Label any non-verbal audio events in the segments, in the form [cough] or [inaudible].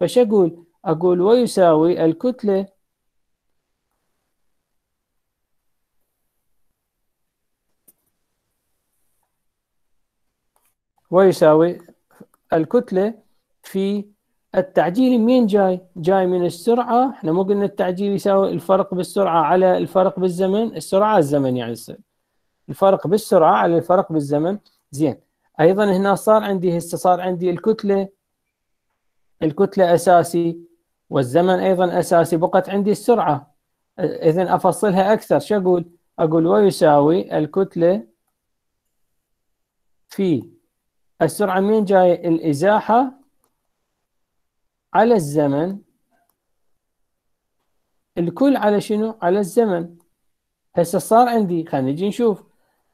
فش أقول؟ أقول ويساوي الكتلة ويساوي الكتلة في التعجيل منين جاي؟ جاي من السرعة احنا مو قلنا التعجيل يساوي الفرق بالسرعة على الفرق بالزمن السرعة الزمن يعني يصير الفرق بالسرعة على الفرق بالزمن زين أيضا هنا صار عندي هسه صار عندي الكتلة الكتلة أساسي والزمن أيضا أساسي بقت عندي السرعة إذا أفصلها أكثر شو أقول؟ أقول ويساوي الكتلة في السرعة من جاي الإزاحة على الزمن الكل على شنو؟ على الزمن هسه صار عندي خلينا نجي نشوف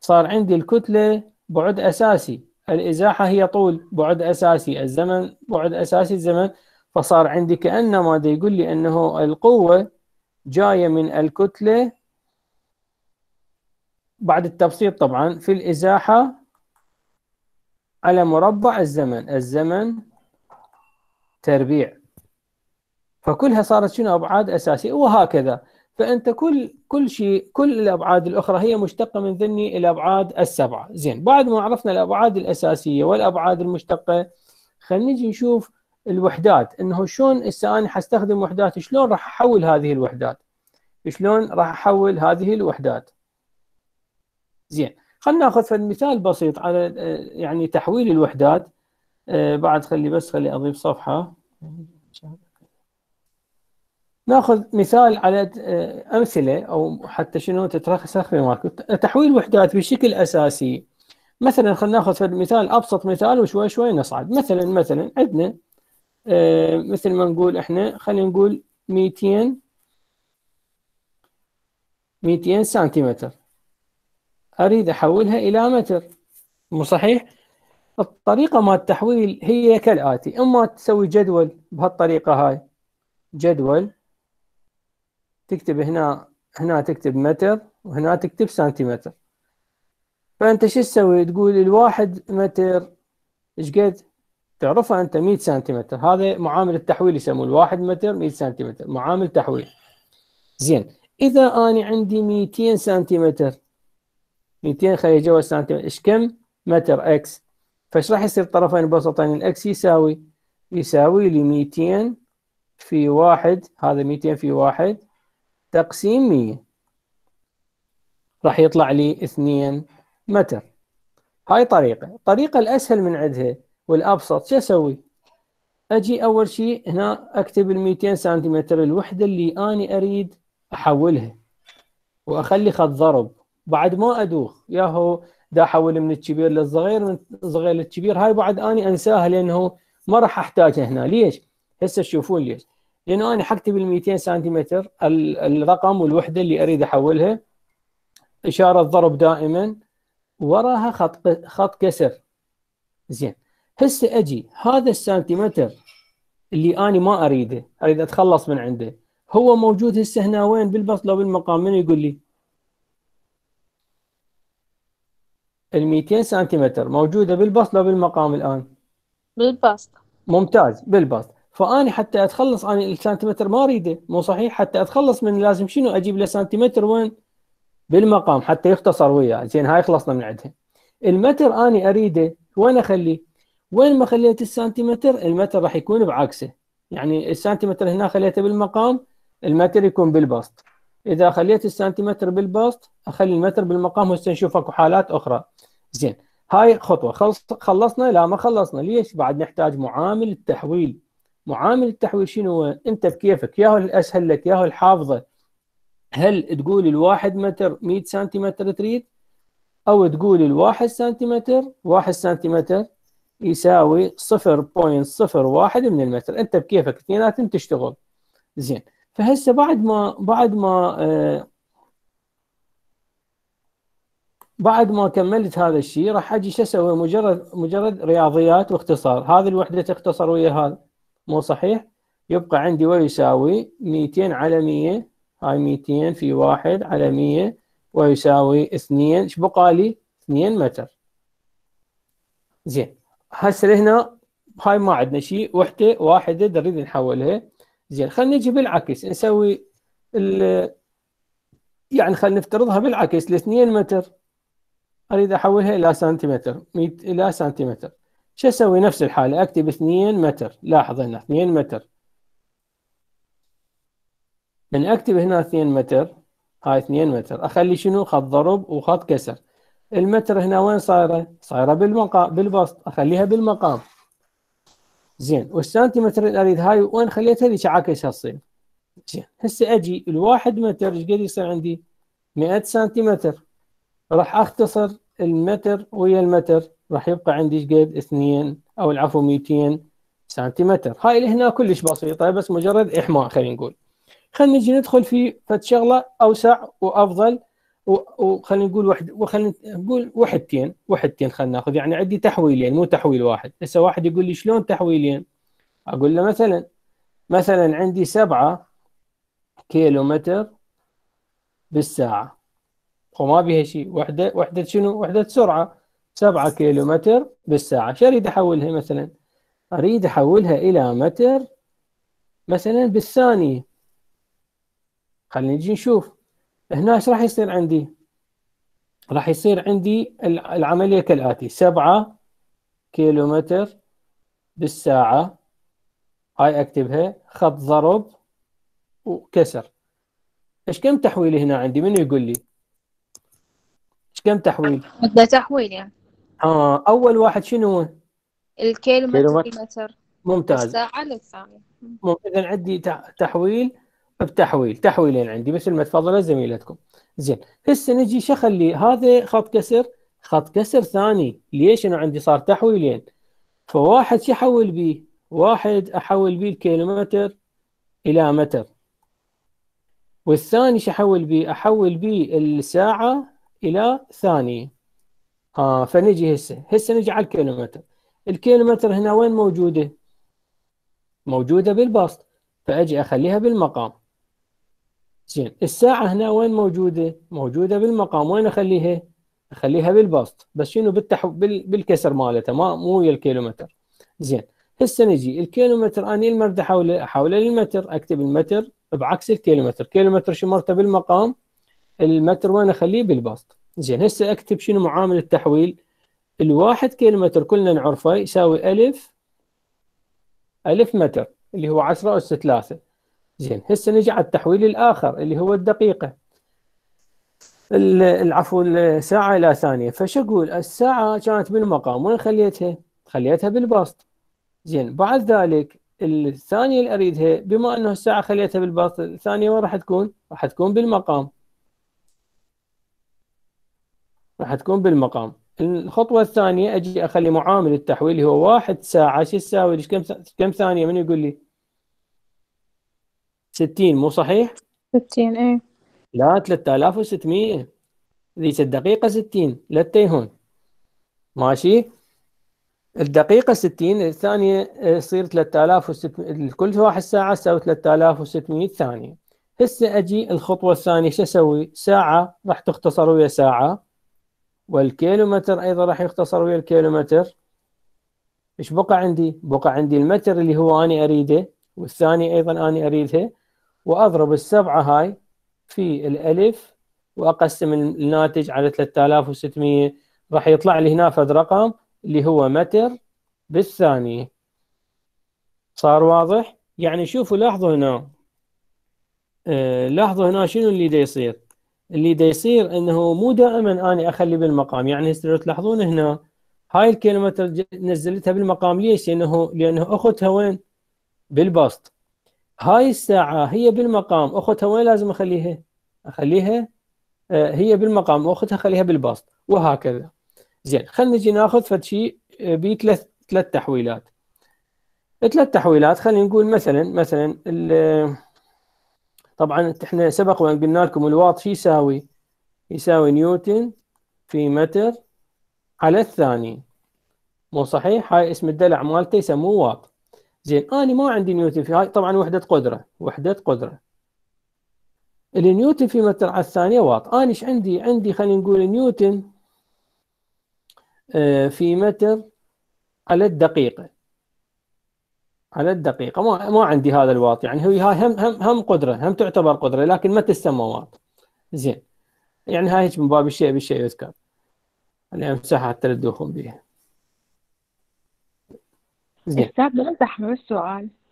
صار عندي الكتلة بعد أساسي الازاحه هي طول بعد اساسي الزمن بعد اساسي الزمن فصار عندي كانما ده يقول لي انه القوه جايه من الكتله بعد التبسيط طبعا في الازاحه على مربع الزمن الزمن تربيع فكلها صارت شنو ابعاد اساسيه وهكذا فانت كل كل شيء كل الابعاد الاخرى هي مشتقه من ذني الابعاد السبعه زين بعد ما عرفنا الابعاد الاساسيه والابعاد المشتقه خلينا نجي نشوف الوحدات انه شلون هسه انا حستخدم وحدات شلون راح احول هذه الوحدات شلون راح احول هذه الوحدات زين خلينا ناخذ مثال بسيط على يعني تحويل الوحدات آه، بعد خلي بس خلي اضيف صفحه ناخذ مثال على آه، امثله او حتى شنو تترسخ في تحويل وحدات بشكل اساسي مثلا خلينا ناخذ مثال ابسط مثال وشوي شوي نصعد مثلا مثلا عندنا آه، مثل ما نقول احنا خلينا نقول 200 200 سنتيمتر اريد احولها الى متر مو صحيح؟ الطريقه مال التحويل هي كالاتي اما تسوي جدول بهالطريقه هاي جدول تكتب هنا هنا تكتب متر وهنا تكتب سنتيمتر فانت شو تسوي تقول الواحد متر ايش قد تعرفها انت 100 سنتيمتر هذا معامل التحويل يسموه الواحد متر 100 سنتيمتر معامل تحويل زين اذا انا عندي 200 سنتيمتر 200 خلي جوا سنتيمتر ايش كم متر اكس فايش راح يصير طرفين البسطين الاكس يساوي يساوي لي 200 في واحد هذا 200 في واحد تقسيم مية راح يطلع لي 2 متر هاي طريقة الطريقة الأسهل من عندها والأبسط شو أسوي أجي أول شيء هنا أكتب ال 200 سنتيمتر الوحدة اللي أنا أريد أحولها وأخلي خط ضرب بعد ما أدوخ ياهو دا أحول من الكبير للصغير من الصغير للكبير هاي بعد أني أنساها لأنه ما راح أحتاجها هنا ليش هسه تشوفون ليش لانه انا حكتب ال 200 سنتيمتر الرقم والوحده اللي اريد احولها اشاره ضرب دائما وراها خط خط كسر زين هسه اجي هذا السنتيمتر اللي انا ما اريده اريد اتخلص من عنده هو موجود هسه هنا وين بالبصله بالمقام من يقول لي ال 200 سنتيمتر موجوده بالبصله بالمقام الان بالبسط ممتاز بالبسط فاني حتى اتخلص عن السنتيمتر ما اريده مو صحيح حتى اتخلص من لازم شنو اجيب له سنتيمتر وين بالمقام حتى يختصر وياه زين هاي خلصنا من عندها المتر اني اريده وين اخليه وين ما خليت السنتيمتر المتر راح يكون بعكسه يعني السنتيمتر هنا خليته بالمقام المتر يكون بالبسط اذا خليت السنتيمتر بالبسط اخلي المتر بالمقام هسه نشوف اكو حالات اخرى زين هاي خطوه خلص خلصنا لا ما خلصنا ليش بعد نحتاج معامل التحويل معامل التحويل شنو هو؟ انت بكيفك هو الاسهل لك هو الحافظه هل تقول الواحد متر 100 سنتيمتر تريد او تقول الواحد سنتيمتر واحد سنتيمتر يساوي 0.01 من المتر انت بكيفك اثنيناتهم تشتغل زين فهسه بعد ما بعد ما آه بعد ما كملت هذا الشيء راح اجي شو اسوي مجرد مجرد رياضيات واختصار هذه الوحده تختصر ويا هذا مو صحيح يبقى عندي ويساوي 200 على 100 هاي 200 في 1 على 100 ويساوي 2 ايش بقى لي 2 متر زين هسه هنا هاي ما عندنا شيء وحده واحده نريد نحولها زين خلينا نجي بالعكس نسوي ال يعني خلينا نفترضها بالعكس ل 2 متر اريد احولها الى سنتيمتر الى سنتيمتر شو اسوي نفس الحاله اكتب 2 متر لاحظ هنا 2 متر من اكتب هنا 2 متر هاي 2 متر اخلي شنو خط ضرب وخط كسر المتر هنا وين صايره صايره بالمقام بالبسط اخليها بالمقام زين والسنتيمتر اللي اريد هاي وين خليتها هذيك عكسها تصير زين هسه اجي الواحد متر ايش قد يصير عندي 100 سنتيمتر راح اختصر المتر ويا المتر راح يبقى عندي قد اثنين او العفو 200 سنتيمتر هاي اللي هنا كلش بسيطه بس مجرد احماء خلينا نقول خلينا نجي ندخل في فد شغله اوسع وافضل وخلينا نقول واحد وخلينا نقول وحدتين وحدتين خلينا ناخذ يعني عندي تحويلين مو تحويل واحد هسه واحد يقول لي شلون تحويلين اقول له مثلا مثلا عندي سبعة كيلو متر بالساعة وما بها شيء وحدة وحدة شنو وحدة سرعة 7 كيلو متر بالساعة شو أريد أحولها مثلا أريد أحولها إلى متر مثلا بالثانية خلينا نجي نشوف هنا ايش راح يصير عندي راح يصير عندي العملية كالآتي 7 كيلو متر بالساعة هاي أكتبها خط ضرب وكسر ايش كم تحويل هنا عندي منو يقول لي ايش كم تحويل مده تحويل يعني ها اول واحد شنو؟ الكيلومتر ممتاز الساعة للثانية اذا عندي تحويل بتحويل تحويلين عندي مثل ما تفضلت زميلتكم زين هسه نجي شو اخلي هذا خط كسر خط كسر ثاني ليش انا عندي صار تحويلين فواحد شو احول بيه؟ واحد احول بيه الكيلومتر الى متر والثاني شو احول بيه؟ احول بيه الساعة الى ثانية ها فنجي هسه هسه نجي على الكيلومتر الكيلومتر هنا وين موجوده موجوده بالبسط فاجي اخليها بالمقام زين الساعه هنا وين موجوده موجوده بالمقام وين اخليها اخليها بالبسط بس شنو بالتح... بال... بالكسر مالته ما مو ويا الكيلومتر زين هسه نجي الكيلومتر اني المرد حوله حول للمتر اكتب المتر بعكس الكيلومتر كيلومتر شو بالمقام المتر وين اخليه بالبسط زين هسه اكتب شنو معامل التحويل الواحد كيلومتر كلنا نعرفه يساوي ألف ألف متر اللي هو 10 أس 3 زين هسه نجي على التحويل الآخر اللي هو الدقيقة العفو الساعة إلى ثانية فش أقول الساعة كانت بالمقام وين خليتها؟ خليتها بالبسط زين بعد ذلك الثانية اللي أريدها بما أنه الساعة خليتها بالبسط الثانية وين راح تكون؟ راح تكون بالمقام راح تكون بالمقام الخطوه الثانيه اجي اخلي معامل التحويل اللي هو واحد ساعه شو تساوي كم كم ثانيه من يقول لي 60 مو صحيح 60 اي لا 3600 ذي الدقيقه 60 لا تيهون ماشي الدقيقة 60 الثانية يصير 3600 كل واحد ساعة تساوي 3600 ثانية هسه اجي الخطوة الثانية شو اسوي؟ ساعة راح تختصر ويا ساعة والكيلومتر أيضا راح يختصر ويا الكيلومتر إيش بقى عندي؟ بقى عندي المتر اللي هو اني أريده والثاني أيضا اني أريده وأضرب السبعة هاي في الألف وأقسم الناتج على 3600 راح يطلع لي هنا فد رقم اللي هو متر بالثانية صار واضح؟ يعني شوفوا لاحظوا هنا آه لاحظوا هنا شنو اللي دا يصير اللي دا يصير انه مو دائما انا اخلي بالمقام يعني هسه تلاحظون هنا هاي الكلمه نزلتها بالمقام ليش؟ لانه لانه اختها وين؟ بالبسط هاي الساعه هي بالمقام اختها وين لازم اخليها؟ اخليها آه، هي بالمقام اختها اخليها بالبسط وهكذا زين خلينا نجي ناخذ فد شيء آه، بثلاث ثلاث تحويلات ثلاث تحويلات خلينا نقول مثلا مثلا طبعا احنا سبق وان قلنا لكم الواط شو يساوي يساوي نيوتن في متر على الثاني مو صحيح هاي اسم الدلع مالته يسموه واط زين انا ما عندي نيوتن في هاي طبعا وحده قدره وحده قدره النيوتن في متر على الثانيه واط انا ايش عندي عندي خلينا نقول نيوتن آه، في متر على الدقيقه على الدقيقه ما ما عندي هذا الواط يعني هي هاي هم هم هم قدره هم تعتبر قدره لكن ما تسمى واط زين يعني هاي هيك من باب الشيء بالشيء يذكر انا يعني امسحها حتى لا تدوخون بيها زين استاذ بمزح بس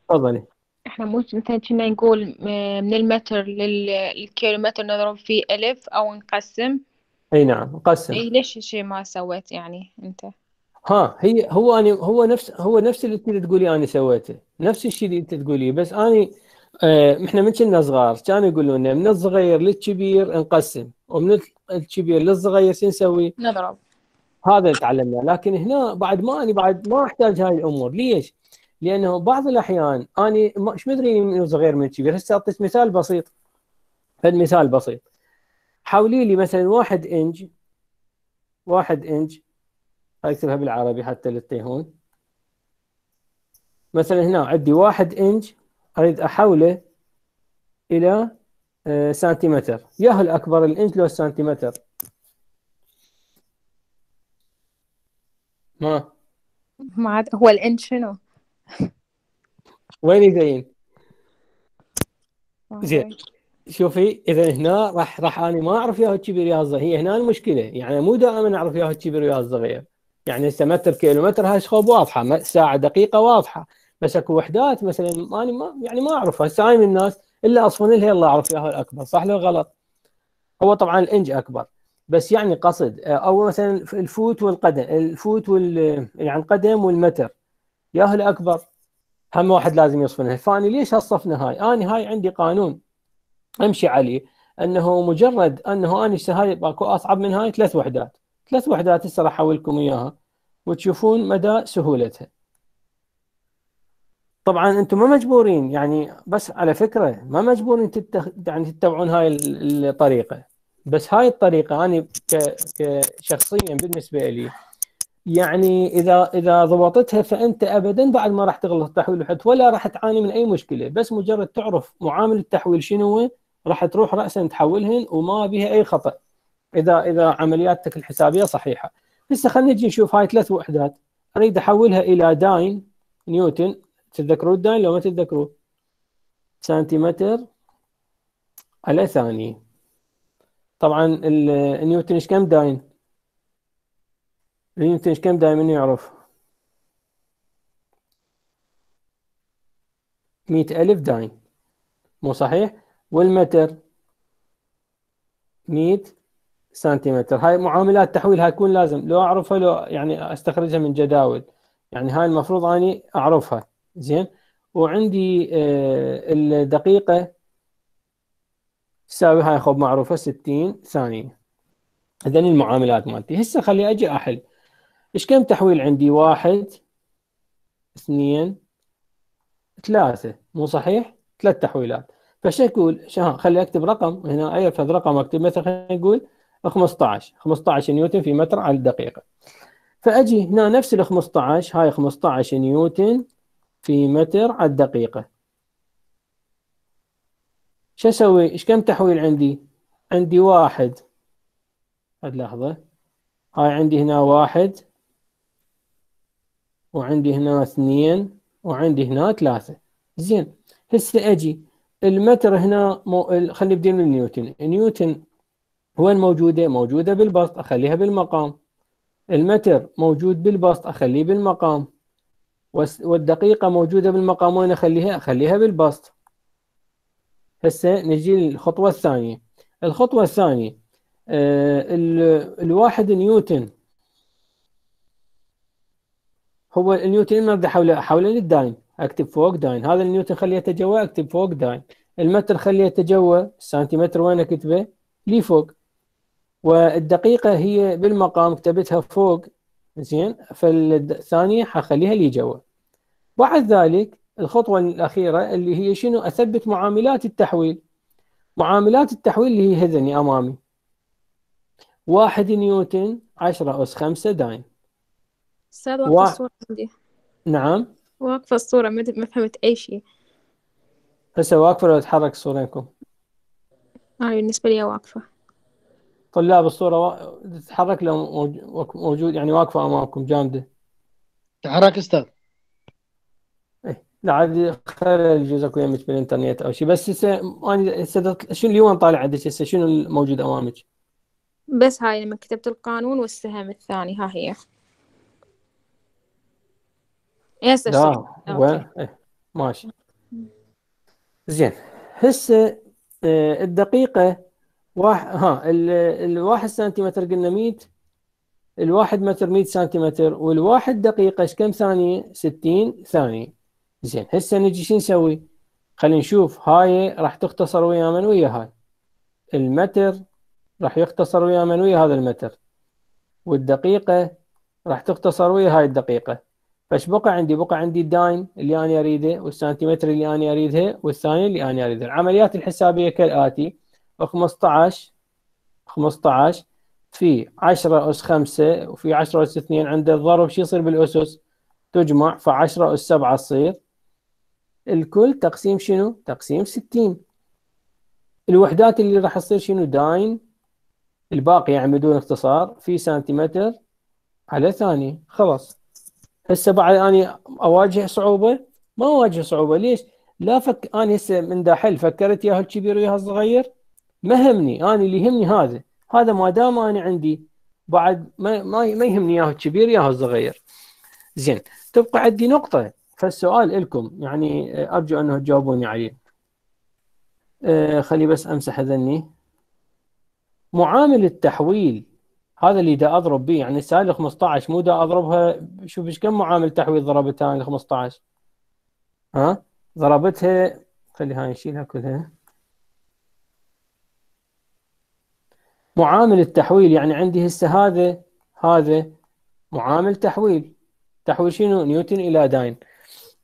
تفضلي احنا مو مثلا كنا نقول من المتر للكيلومتر نضرب فيه ألف أو نقسم اي نعم نقسم اي ليش الشيء ما سويت يعني انت ها هي هو انا هو نفس هو نفس اللي انت تقولي انا سويته نفس الشيء اللي انت تقوليه بس انا آه احنا من كنا صغار كانوا يقولوا لنا من الصغير للكبير نقسم ومن الكبير للصغير شو نسوي؟ نضرب هذا اللي تعلمناه لكن هنا بعد ما انا بعد ما احتاج هاي الامور ليش؟ لانه بعض الاحيان انا ايش مدري من صغير من كبير هسه اعطيك مثال بسيط فد مثال بسيط حولي لي مثلا واحد انج واحد انج هاي اكتبها بالعربي حتى للتيهون مثلا هنا عندي واحد انج اريد احوله الى آه، سنتيمتر هل اكبر الانج لو سنتيمتر ما ما عاد هو الانج شنو وين يزين زين شوفي اذا هنا راح راح انا ما اعرف ياهو الكبير يا الصغير هي هنا المشكله يعني مو دائما اعرف ياهو الكبير وياهو الصغير يعني هسه متر كيلومتر هاي سخوب واضحه ساعه دقيقه واضحه بس اكو وحدات مثلا انا ما يعني ما اعرفها هسه هاي من الناس الا اصفن لها يلا اعرف ياهو الاكبر صح لو غلط هو طبعا الانج اكبر بس يعني قصد آه، او مثلا الفوت والقدم الفوت وال يعني القدم والمتر ياهو الاكبر هم واحد لازم يصفنها فاني ليش هالصفنه هاي انا هاي عندي قانون امشي عليه انه مجرد انه انا هاي اكو اصعب من هاي ثلاث وحدات ثلاث وحدات هسه راح احول لكم اياها وتشوفون مدى سهولتها طبعا انتم ما مجبورين يعني بس على فكره ما مجبورين تتخ... يعني تتبعون هاي الطريقه بس هاي الطريقه انا ك... كشخصيا بالنسبه لي يعني اذا اذا ضبطتها فانت ابدا بعد ما راح تغلط تحويل وحد ولا راح تعاني من اي مشكله بس مجرد تعرف معامل التحويل شنو راح تروح راسا تحولهن وما بها اي خطا اذا اذا عملياتك الحسابيه صحيحه هسه خلينا نجي نشوف هاي ثلاث وحدات اريد احولها الى داين نيوتن تتذكروا الداين لو ما تتذكروه سنتيمتر على ثانيه طبعا النيوتن ايش كم داين النيوتن ايش كم داين من يعرف مئة ألف داين مو صحيح والمتر مئة سنتيمتر هاي معاملات تحويل يكون لازم لو اعرفها لو يعني استخرجها من جداول يعني هاي المفروض اني اعرفها زين وعندي آه، الدقيقه تساوي هاي خب معروفه 60 ثانيه اذا المعاملات مالتي هسه خلي اجي احل ايش كم تحويل عندي واحد اثنين ثلاثه مو صحيح ثلاث تحويلات فش اقول خلي اكتب رقم هنا اي رقم اكتب مثلا خلينا نقول 15 15 نيوتن في متر على الدقيقة فأجي هنا نفس ال 15 هاي 15 نيوتن في متر على الدقيقة شو أسوي؟ إيش كم تحويل عندي؟ عندي واحد عد لحظة هاي عندي هنا واحد وعندي هنا اثنين وعندي هنا ثلاثة زين هسه أجي المتر هنا مو... خلينا بدي من نيوتن نيوتن وين موجودة؟ موجودة بالبسط أخليها بالمقام المتر موجود بالبسط أخليه بالمقام والدقيقة موجودة بالمقام وين أخليها؟ أخليها بالبسط هسه نجي للخطوة الثانية الخطوة الثانية آه، الواحد نيوتن هو النيوتن المرضى حول حول للداين اكتب فوق داين هذا النيوتن خليه يتجوى اكتب فوق داين المتر خليه يتجوى السنتيمتر وين اكتبه لي فوق والدقيقه هي بالمقام كتبتها فوق زين فالثانيه حخليها لي جوا بعد ذلك الخطوه الاخيره اللي هي شنو اثبت معاملات التحويل معاملات التحويل اللي هي هذني امامي واحد نيوتن عشرة أس خمسة داين أستاذ واقفة و... الصورة عندي نعم واقفة الصورة ما فهمت أي شيء هسه واقفة ولا تحرك الصورة عندكم؟ أنا آه بالنسبة لي واقفة طلاب الصوره و... تتحرك لو موجود يعني واقفه امامكم جامده تحرك استاذ إيه لا عاد خلي يجوز اكو يمك بالانترنت او شيء بس هسه انا هسه شنو اليوم طالع عندك هسه شنو الموجود امامك؟ بس هاي لما كتبت القانون والسهم الثاني ها هي يس لا وين إيه. ماشي زين هسه إيه، الدقيقه واحد ها الواحد سنتيمتر قلنا 100 الواحد متر 100 سنتيمتر والواحد دقيقة ايش كم ثانية؟ 60 ثانية زين هسه نجي شو نسوي؟ خلينا نشوف هاي راح تختصر ويا من ويا هاي المتر راح يختصر ويا من ويا هذا المتر والدقيقة راح تختصر ويا هاي الدقيقة فايش بقى عندي؟ بقى عندي الداين اللي انا اريده والسنتيمتر اللي انا اريدها والثانية اللي انا اريدها العمليات الحسابية كالآتي 15 15 في 10 أس 5 وفي 10 أس 2 عند الضرب شو يصير بالأسس تجمع ف 10 أس 7 تصير الكل تقسيم شنو تقسيم 60 الوحدات اللي راح تصير شنو داين الباقي يعني بدون اختصار في سنتيمتر على ثانية خلاص هسه بعد اني اواجه صعوبة ما اواجه صعوبة ليش؟ لا فك اني هسه من دا حل فكرت يا الكبير ويا الصغير ما همني انا اللي يهمني هذا هذا ما دام انا عندي بعد ما ما, ما يهمني ياه الكبير ياه الصغير زين تبقى عندي نقطه فالسؤال لكم يعني ارجو انه تجاوبوني عليه أه خلي بس امسح ذني معامل التحويل هذا اللي دا اضرب به يعني سالي 15 مو دا اضربها شوف ايش كم معامل تحويل ضربتها ال 15 ها ضربتها خلي هاي نشيلها كلها معامل التحويل يعني عندي هسه هذا هذا معامل تحويل تحويل شنو نيوتن الى داين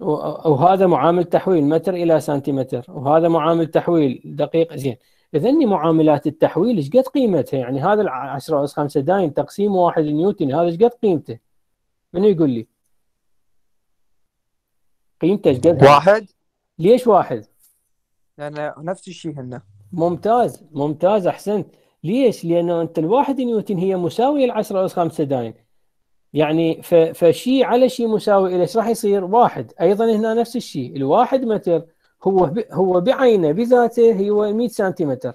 وهذا معامل تحويل متر الى سنتيمتر وهذا معامل تحويل دقيق زين اذا معاملات التحويل ايش قد قيمتها يعني هذا ال 10 اس 5 داين تقسيم واحد نيوتن هذا ايش قد قيمته من يقول لي قيمته ايش قد واحد ليش واحد لان نفس الشيء هنا ممتاز ممتاز احسنت ليش؟ لانه انت الواحد نيوتن هي مساويه ل 10 اس 5 داين يعني فشيء على شيء مساوي الى ايش راح يصير؟ واحد ايضا هنا نفس الشيء الواحد متر هو هو بعينه بذاته هو 100 سنتيمتر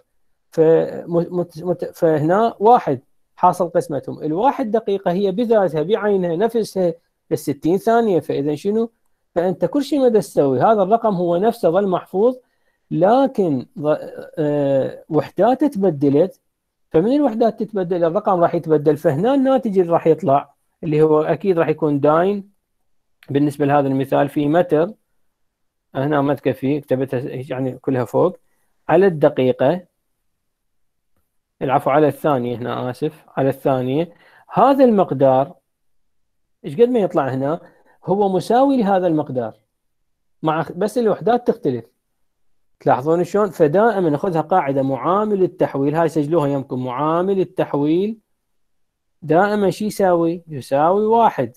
فهنا واحد حاصل قسمتهم الواحد دقيقه هي بذاتها بعينها نفسها ل 60 ثانيه فاذا شنو؟ فانت كل شيء ما تسوي هذا الرقم هو نفسه ظل محفوظ لكن آه، وحداته تبدلت فمن الوحدات تتبدل الرقم راح يتبدل فهنا الناتج اللي راح يطلع اللي هو اكيد راح يكون داين بالنسبه لهذا المثال في متر هنا ما تكفي كتبتها يعني كلها فوق على الدقيقه العفو على الثانيه هنا اسف على الثانيه هذا المقدار ايش قد ما يطلع هنا هو مساوي لهذا المقدار مع بس الوحدات تختلف تلاحظون شلون فدائما ناخذها قاعده معامل التحويل هاي سجلوها يمكن معامل التحويل دائما شو يساوي يساوي واحد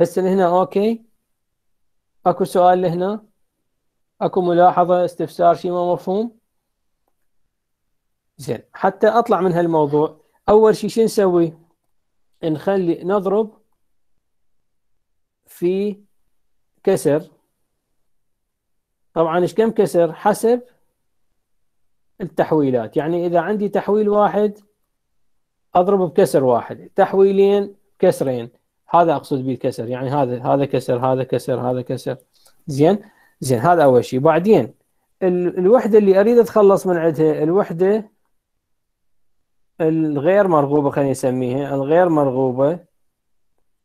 هسه هنا اوكي اكو سؤال لهنا اكو ملاحظه استفسار شيء ما مفهوم زين حتى اطلع من هالموضوع اول شيء شو نسوي نخلي نضرب في كسر طبعا ايش كم كسر حسب التحويلات يعني اذا عندي تحويل واحد اضرب بكسر واحد تحويلين كسرين هذا اقصد به الكسر يعني هذا هذا كسر هذا كسر هذا كسر زين زين هذا اول شيء بعدين الوحده اللي اريد اتخلص من عندها الوحده الغير مرغوبه خلينا نسميها الغير مرغوبه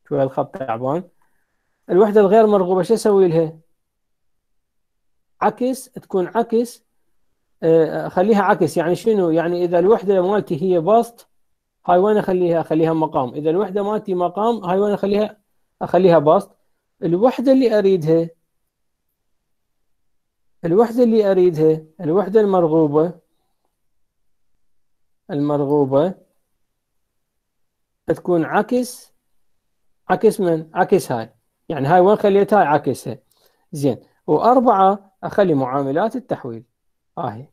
شوي الخط تعبان الوحده الغير مرغوبه شو اسوي لها عكس تكون عكس آه، خليها عكس يعني شنو يعني اذا الوحده مالتي هي بسط هاي وين اخليها اخليها مقام اذا الوحده مالتي مقام هاي وين اخليها اخليها بسط الوحده اللي اريدها الوحده اللي اريدها الوحده المرغوبه المرغوبه تكون عكس عكس من عكس هاي يعني هاي وين خليتها عكسها زين واربعه اخلي معاملات التحويل اهي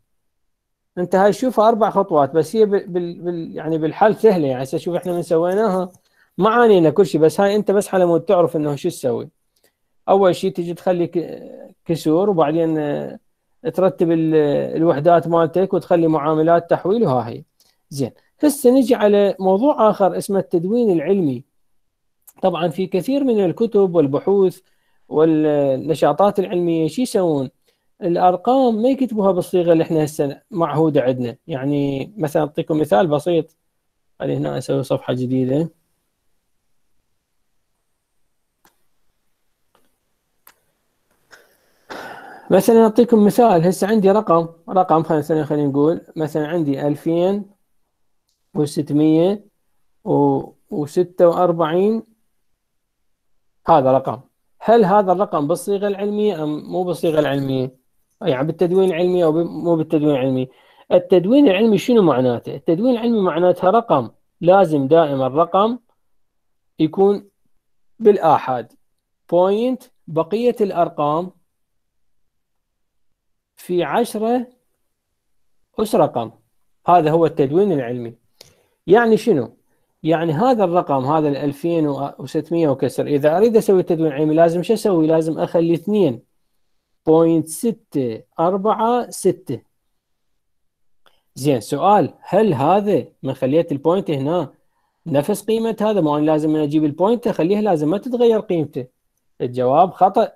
انت هاي شوفها اربع خطوات بس هي بال, بال يعني بالحل سهله يعني هسه شوف احنا من سويناها ما عانينا كل شيء بس هاي انت بس على مود تعرف انه شو تسوي اول شيء تجي تخلي كسور وبعدين آه، ترتب الوحدات مالتك وتخلي معاملات تحويل وها هي زين هسه نجي على موضوع اخر اسمه التدوين العلمي طبعا في كثير من الكتب والبحوث والنشاطات العلميه شو يسوون؟ الارقام ما يكتبوها بالصيغه اللي احنا هسه معهوده عندنا يعني مثلا اعطيكم مثال بسيط خلي هنا اسوي صفحه جديده مثلا اعطيكم مثال هسه عندي رقم رقم خلينا خلينا نقول مثلا عندي 2646 هذا رقم هل هذا الرقم بالصيغة العلمية أم مو بالصيغة العلمية يعني بالتدوين العلمي او مو بالتدوين العلمي التدوين العلمي شنو معناته التدوين العلمي معناتها رقم لازم دائما الرقم يكون بالآحاد بوينت بقية الأرقام في عشرة أس رقم هذا هو التدوين العلمي يعني شنو؟ يعني هذا الرقم هذا ال 2600 وكسر إذا أريد أسوي تدوين علمي لازم شو أسوي؟ لازم أخلي اثنين 0.646 زين سؤال هل هذا من خليت البوينت هنا نفس قيمة هذا ما أنا لازم أنا أجيب البوينت أخليها لازم ما تتغير قيمته الجواب خطأ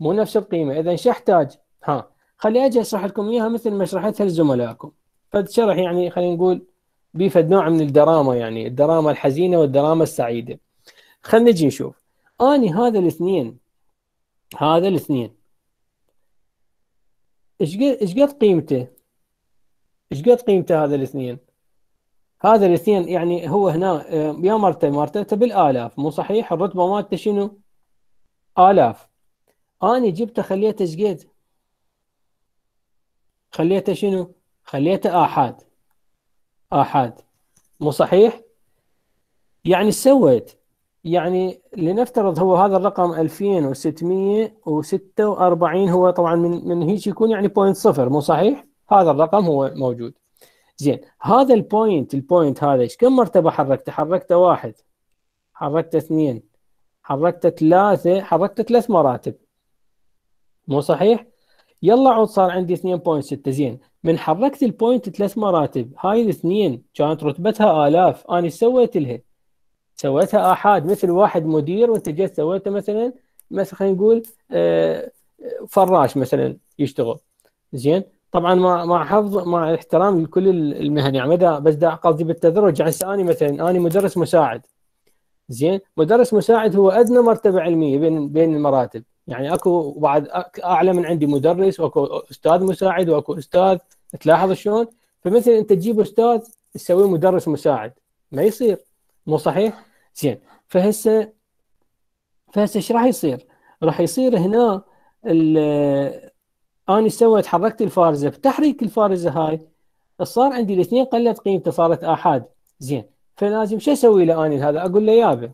مو نفس القيمة إذا شو أحتاج ها خلي أجي أشرح لكم إياها مثل ما شرحتها لزملائكم فد شرح يعني خلينا نقول بفد نوع من الدراما يعني الدراما الحزينة والدراما السعيدة خلينا نجي نشوف أني هذا الاثنين هذا الاثنين ايش قد ايش قد قيمته؟ ايش قد قيمته هذا الاثنين؟ هذا الاثنين يعني هو هنا آه، يا مرته مرتبته بالالاف مو صحيح الرتبه مالته شنو؟ الاف اني جبته خليته ايش قد؟ خليته شنو؟ خليته احاد احاد مو صحيح؟ يعني سويت يعني لنفترض هو هذا الرقم 2646 هو طبعا من من هيك يكون يعني بوينت صفر مو صحيح؟ هذا الرقم هو موجود. زين هذا البوينت البوينت هذا ايش كم مرتبه حركته؟ حركته واحد حركته اثنين حركته ثلاثه حركته ثلاث مراتب مو صحيح؟ يلا عود صار عندي 2.6 زين من حركت البوينت ثلاث مراتب هاي الاثنين كانت رتبتها الاف انا ايش سويت لها؟ سويتها احاد مثل واحد مدير وانت جيت سويته مثلا مثلا خلينا نقول آه، فراش مثلا يشتغل زين طبعا مع مع حفظ مع احترام لكل المهن يعني مدى بس دا قصدي بالتدرج هسه يعني اني مثلا اني مدرس مساعد زين مدرس مساعد هو ادنى مرتبه علميه بين بين المراتب يعني اكو بعد اعلى من عندي مدرس واكو استاذ مساعد واكو استاذ تلاحظ شلون فمثلا انت تجيب استاذ تسويه مدرس مساعد ما يصير مو صحيح زين فهسه فهسه ايش راح يصير؟ راح يصير هنا ال اني سويت حركت الفارزه بتحريك الفارزه هاي صار عندي الاثنين قلت قيمته صارت احاد زين فلازم شو اسوي له اني هذا اقول له يابا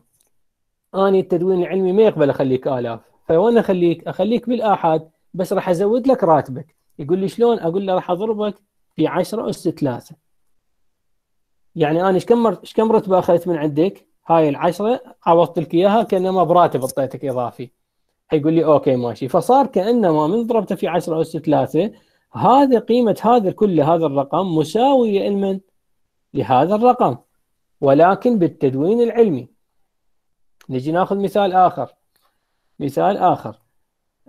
اني التدوين العلمي ما يقبل اخليك الاف فوين اخليك؟ اخليك بالاحاد بس راح ازود لك راتبك يقول لي شلون؟ اقول له راح اضربك في 10 اس 3 يعني انا ايش كم ايش كم رتبه اخذت من عندك؟ هاي العشرة عوضت لك اياها كانما براتب اعطيتك اضافي حيقول لي اوكي ماشي فصار كانما من ضربته في 10 اس 3 هذا قيمه هذا كله هذا الرقم مساويه لمن؟ لهذا الرقم ولكن بالتدوين العلمي نجي ناخذ مثال اخر مثال اخر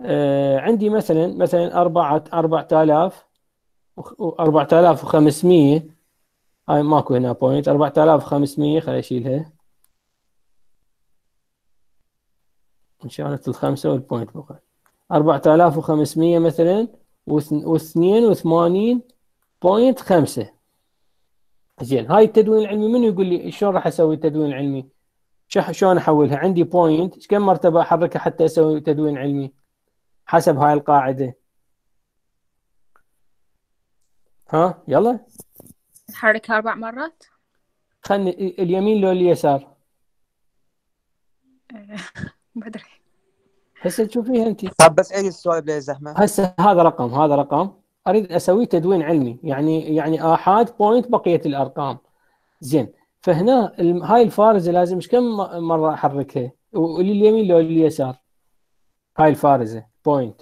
آه عندي مثلا مثلا 4 4000 4500 هاي ماكو هنا بوينت 4500 خليني اشيلها ان شاء الله الخمسة والبوينت بقى 4500 مثلا و82.5 زين هاي التدوين العلمي منو يقول لي شلون راح اسوي التدوين العلمي؟ شلون احولها؟ عندي بوينت كم مرتبة احركها حتى اسوي تدوين علمي؟ حسب هاي القاعدة ها يلا حركها اربع مرات خلني اليمين لو اليسار [laughs] بدري هسه تشوفيها انت طب بس عيد السؤال بلا زحمه هسه هذا رقم هذا رقم اريد اسوي تدوين علمي يعني يعني احاد بوينت بقيه الارقام زين فهنا هاي الفارزه لازم كم مره احركها اليمين لو لليسار هاي الفارزه بوينت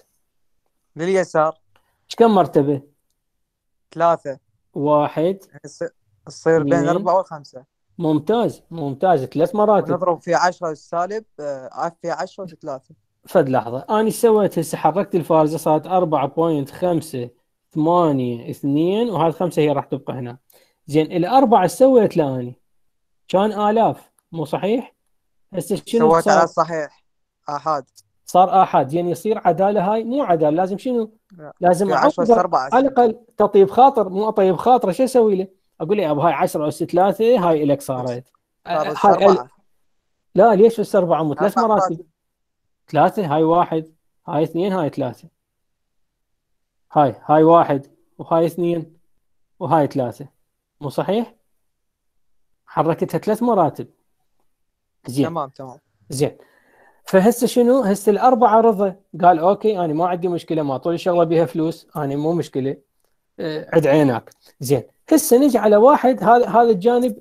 لليسار ايش كم مرتبه؟ ثلاثة واحد تصير يعني بين أربعة وخمسة ممتاز ممتاز ثلاث مرات نضرب في 10 السالب آه، في 10 في 3 فد لحظه انا ايش سويت هسه حركت الفارزه صارت 4.5 8 2 وهذه 5 هي راح تبقى هنا زين الاربعه سويت له اني كان الاف مو صحيح؟ هسه شنو سويت على صحيح احاد صار احاد يعني يصير عداله هاي مو عداله لازم شنو؟ لازم على الاقل تطيب خاطر مو اطيب خاطره شو اسوي له؟ اقول يا ابو هاي 10 اس 3 هاي الك صارت آه، هاي ال... لا ليش بس اربعه مو ثلاث مراتب ثلاثه هاي واحد هاي اثنين هاي ثلاثه هاي هاي واحد وهاي اثنين وهاي ثلاثه مو صحيح؟ حركتها ثلاث مراتب زين تمام تمام زين فهسه شنو؟ هسه الاربعه رضا قال اوكي انا ما عندي مشكله ما طول الشغله بيها فلوس انا مو مشكله آه، عد عينك زين هسه نجي على واحد هذا هذا الجانب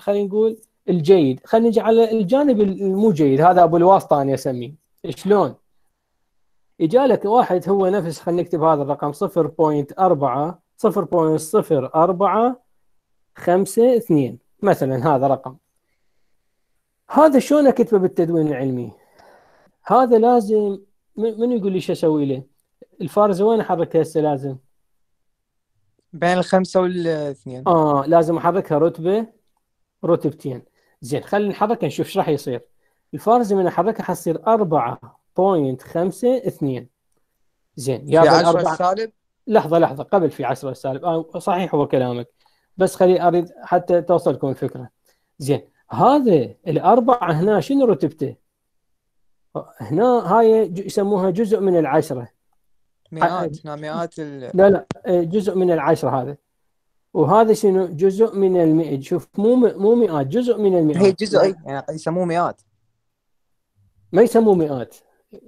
خلينا نقول الجيد خلينا نجي على الجانب المو جيد هذا ابو الواسطه انا اسميه شلون؟ اجالك واحد هو نفس خلينا نكتب هذا الرقم 0.4 0.04 اثنين مثلا هذا رقم هذا شلون اكتبه بالتدوين العلمي؟ هذا لازم من يقول لي شو اسوي له؟ الفارزه وين احركها هسه لازم؟ بين الخمسة والاثنين اه لازم احركها رتبة رتبتين زين خلينا نحركها نشوف ايش راح يصير الفارز من احركها حتصير 4.52 زين يا في 10 سالب لحظة لحظة قبل في 10 سالب آه صحيح هو كلامك بس خلي اريد حتى توصلكم الفكرة زين هذا الأربعة هنا شنو رتبته؟ هنا هاي يسموها جزء من العشرة آه، مئات احنا مئات ال... لا لا آه، جزء من العشرة هذا وهذا شنو جزء من المئة شوف مو مو مئات جزء من المئات هي جزء يعني يسموه مئات ما يسموه مئات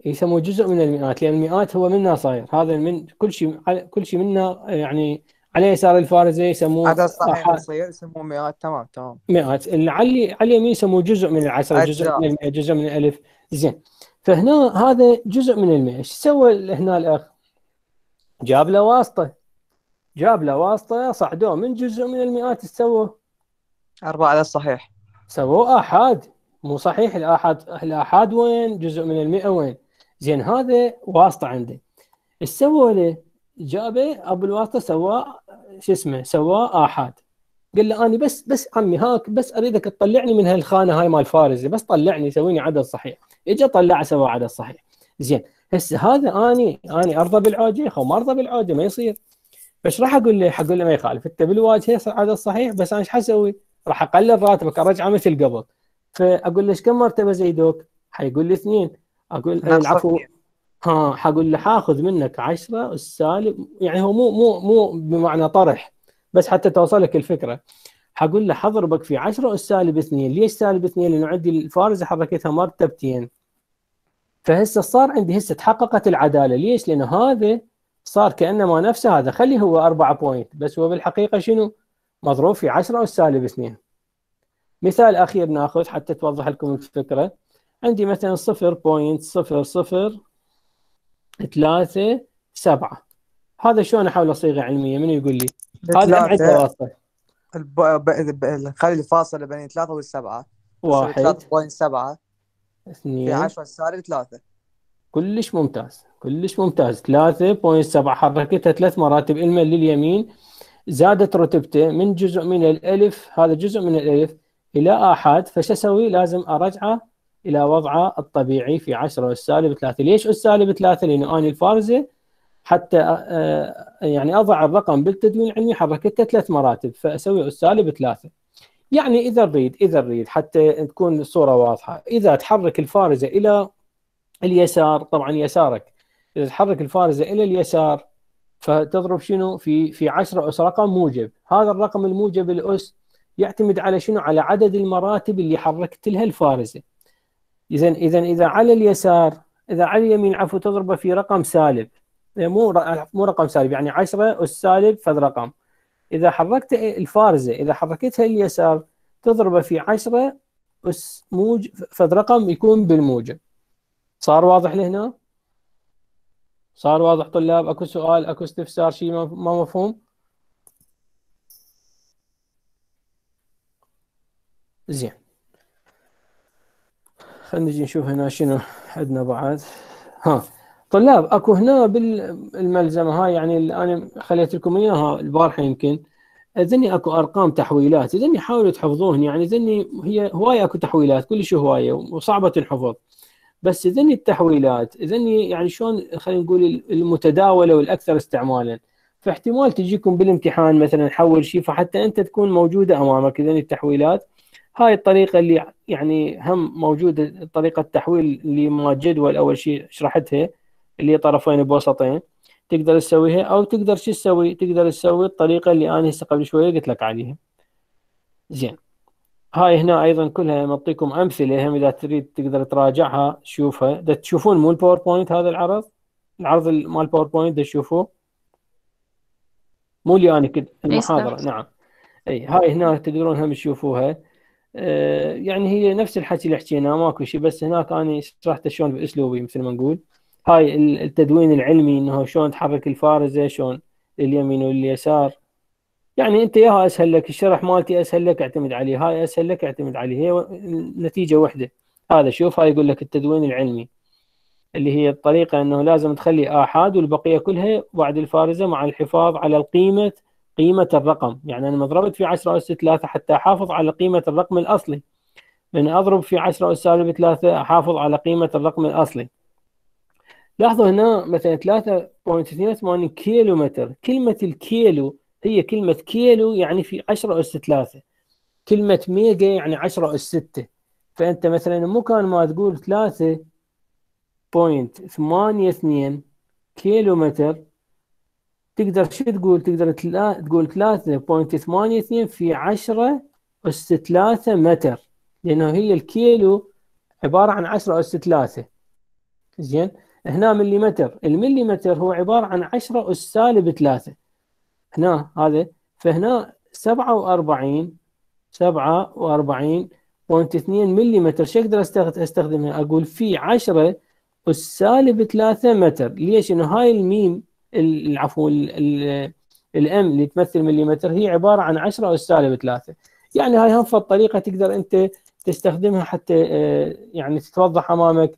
يسموه جزء من المئات لان المئات هو منها صاير هذا من كل شيء كل شيء منها آه، يعني على يسار الفارزه يسموه هذا صحيح يصير يسموه مئات تمام تمام مئات اللي على على اليمين يسموه جزء من العشره جزء من المئة جزء من الالف زين فهنا هذا جزء من المئة ايش سوى هنا الاخ؟ جاب له واسطه جاب له واسطه صعدوه من جزء من المئات سووا أربعة على الصحيح سووا آحاد مو صحيح الآحاد الآحاد وين جزء من المئة وين زين هذا واسطة عنده ايش سووا له؟ جابه أبو الواسطة سواه شو اسمه سواه آحاد قال له أنا بس بس عمي هاك بس أريدك تطلعني من هالخانة هاي مال فارس بس طلعني سويني عدد صحيح اجى طلع سوى عدد صحيح زين هسه هذا اني اني ارضى بالعوجه او ما ارضى بالعوجه ما يصير بس راح اقول له حقول له ما يخالف انت بالواجهه هذا صحيح بس انا ايش حسوي؟ راح اقلل راتبك ارجعه مثل قبل فاقول له ايش كم مرتبه زيدوك؟ حيقول لي اثنين اقول إيه، العفو ها حقول له حاخذ منك 10 السالب يعني هو مو مو مو بمعنى طرح بس حتى توصلك الفكره حقول له حضربك في 10 السالب اثنين ليش سالب اثنين؟ لانه عندي الفارزه حركتها مرتبتين فهسه صار عندي هسه تحققت العداله ليش؟ لانه هذا صار كانما نفسه هذا خلي هو 4 بوينت بس هو بالحقيقه شنو؟ مضروب في 10 والسالب سالب 2 مثال اخير ناخذ حتى توضح لكم الفكره عندي مثلا 0.0037 هذا شلون احاول صيغه علميه منو يقول لي؟ هذا امعد تواصل الب... ب... ب... خلي الفاصل بين 3 والسبعة واحد 3.7 اثنين في 10 السالب 3 كلش ممتاز كلش ممتاز 3.7 حركتها ثلاث مراتب إلما لليمين زادت رتبته من جزء من الألف هذا جزء من الألف إلى آحاد فش أسوي لازم أرجعه إلى وضعه الطبيعي في 10 أس سالب 3 ليش أس سالب 3 لأنه أنا الفارزة حتى آه، يعني أضع الرقم بالتدوين العلمي حركته ثلاث مراتب فأسوي أس سالب 3 يعني اذا نريد اذا نريد حتى تكون الصوره واضحه اذا تحرك الفارزه الى اليسار طبعا يسارك اذا تحرك الفارزه الى اليسار فتضرب شنو في في 10 اس رقم موجب هذا الرقم الموجب الاس يعتمد على شنو على عدد المراتب اللي حركت لها الفارزه اذا اذا اذا على اليسار اذا على اليمين عفوا تضربه في رقم سالب مو مو رقم سالب يعني 10 اس سالب فد رقم اذا حركت الفارزه اذا حركتها اليسار تضربه في 10 اس موج فالرقم يكون بالموجب صار واضح لهنا؟ صار واضح طلاب اكو سؤال اكو استفسار شيء ما مفهوم؟ زين خلينا نجي نشوف هنا شنو عندنا بعد ها طلاب اكو هنا بالملزمه هاي يعني اللي انا خليت لكم اياها البارحه يمكن ذني اكو ارقام تحويلات ذني حاولوا تحفظوهن يعني ذني هي هوايه اكو تحويلات كلش هوايه وصعبه الحفظ بس ذني التحويلات ذني يعني شلون خلينا نقول المتداوله والاكثر استعمالا فاحتمال تجيكم بالامتحان مثلا حول شيء فحتى انت تكون موجوده امامك ذني التحويلات هاي الطريقه اللي يعني هم موجوده طريقه تحويل ما جدول اول شيء شرحتها اللي طرفين بوسطين تقدر تسويها او تقدر شو تسوي تقدر تسوي الطريقه اللي انا هسه قبل شويه قلت لك عليها زين هاي هنا ايضا كلها معطيكم امثله هم اذا تريد تقدر تراجعها تشوفها دا تشوفون مو الباوربوينت هذا العرض العرض مال الباوربوينت تشوفوه مو اللي انا كنت إيه، المحاضره نعم اي هاي هنا تقدرون هم تشوفوها آه، يعني هي نفس الحكي اللي حكيناه ماكو شيء بس هناك انا شرحته شلون باسلوبي مثل ما نقول هاي التدوين العلمي انه شلون تحرك الفارزه شلون لليمين ولليسار يعني انت ياها اسهل لك الشرح مالتي اسهل لك اعتمد عليه هاي اسهل لك اعتمد عليه هي النتيجه وحده هذا شوف هاي يقول لك التدوين العلمي اللي هي الطريقه انه لازم تخلي احاد والبقيه كلها بعد الفارزه مع الحفاظ على القيمه قيمه الرقم يعني انا ما ضربت في 10 اس 3 حتى احافظ على قيمه الرقم الاصلي من اضرب في 10 اس سالب 3 احافظ على قيمه الرقم الاصلي لاحظوا هنا مثلا 3.82 كيلو متر كلمة الكيلو هي كلمة كيلو يعني في 10 أس 3 كلمة ميجا يعني 10 أس 6 فأنت مثلا مكان ما تقول 3.82 كيلو متر تقدر شو تقول تقدر تقول 3.82 في 10 أس 3 متر لأنه هي الكيلو عبارة عن 10 أس 3 زين هنا مليمتر المليمتر هو عبارة عن 10 أس سالب 3 هنا هذا فهنا 47 47.2 بوينت مليمتر شو اقدر استخدمها؟ اقول في 10 اس سالب 3 متر، ليش؟ انه هاي الميم عفوا الام اللي تمثل مليمتر هي عباره عن 10 اس سالب 3 يعني هاي هم الطريقه تقدر انت تستخدمها حتى آه، يعني تتوضح امامك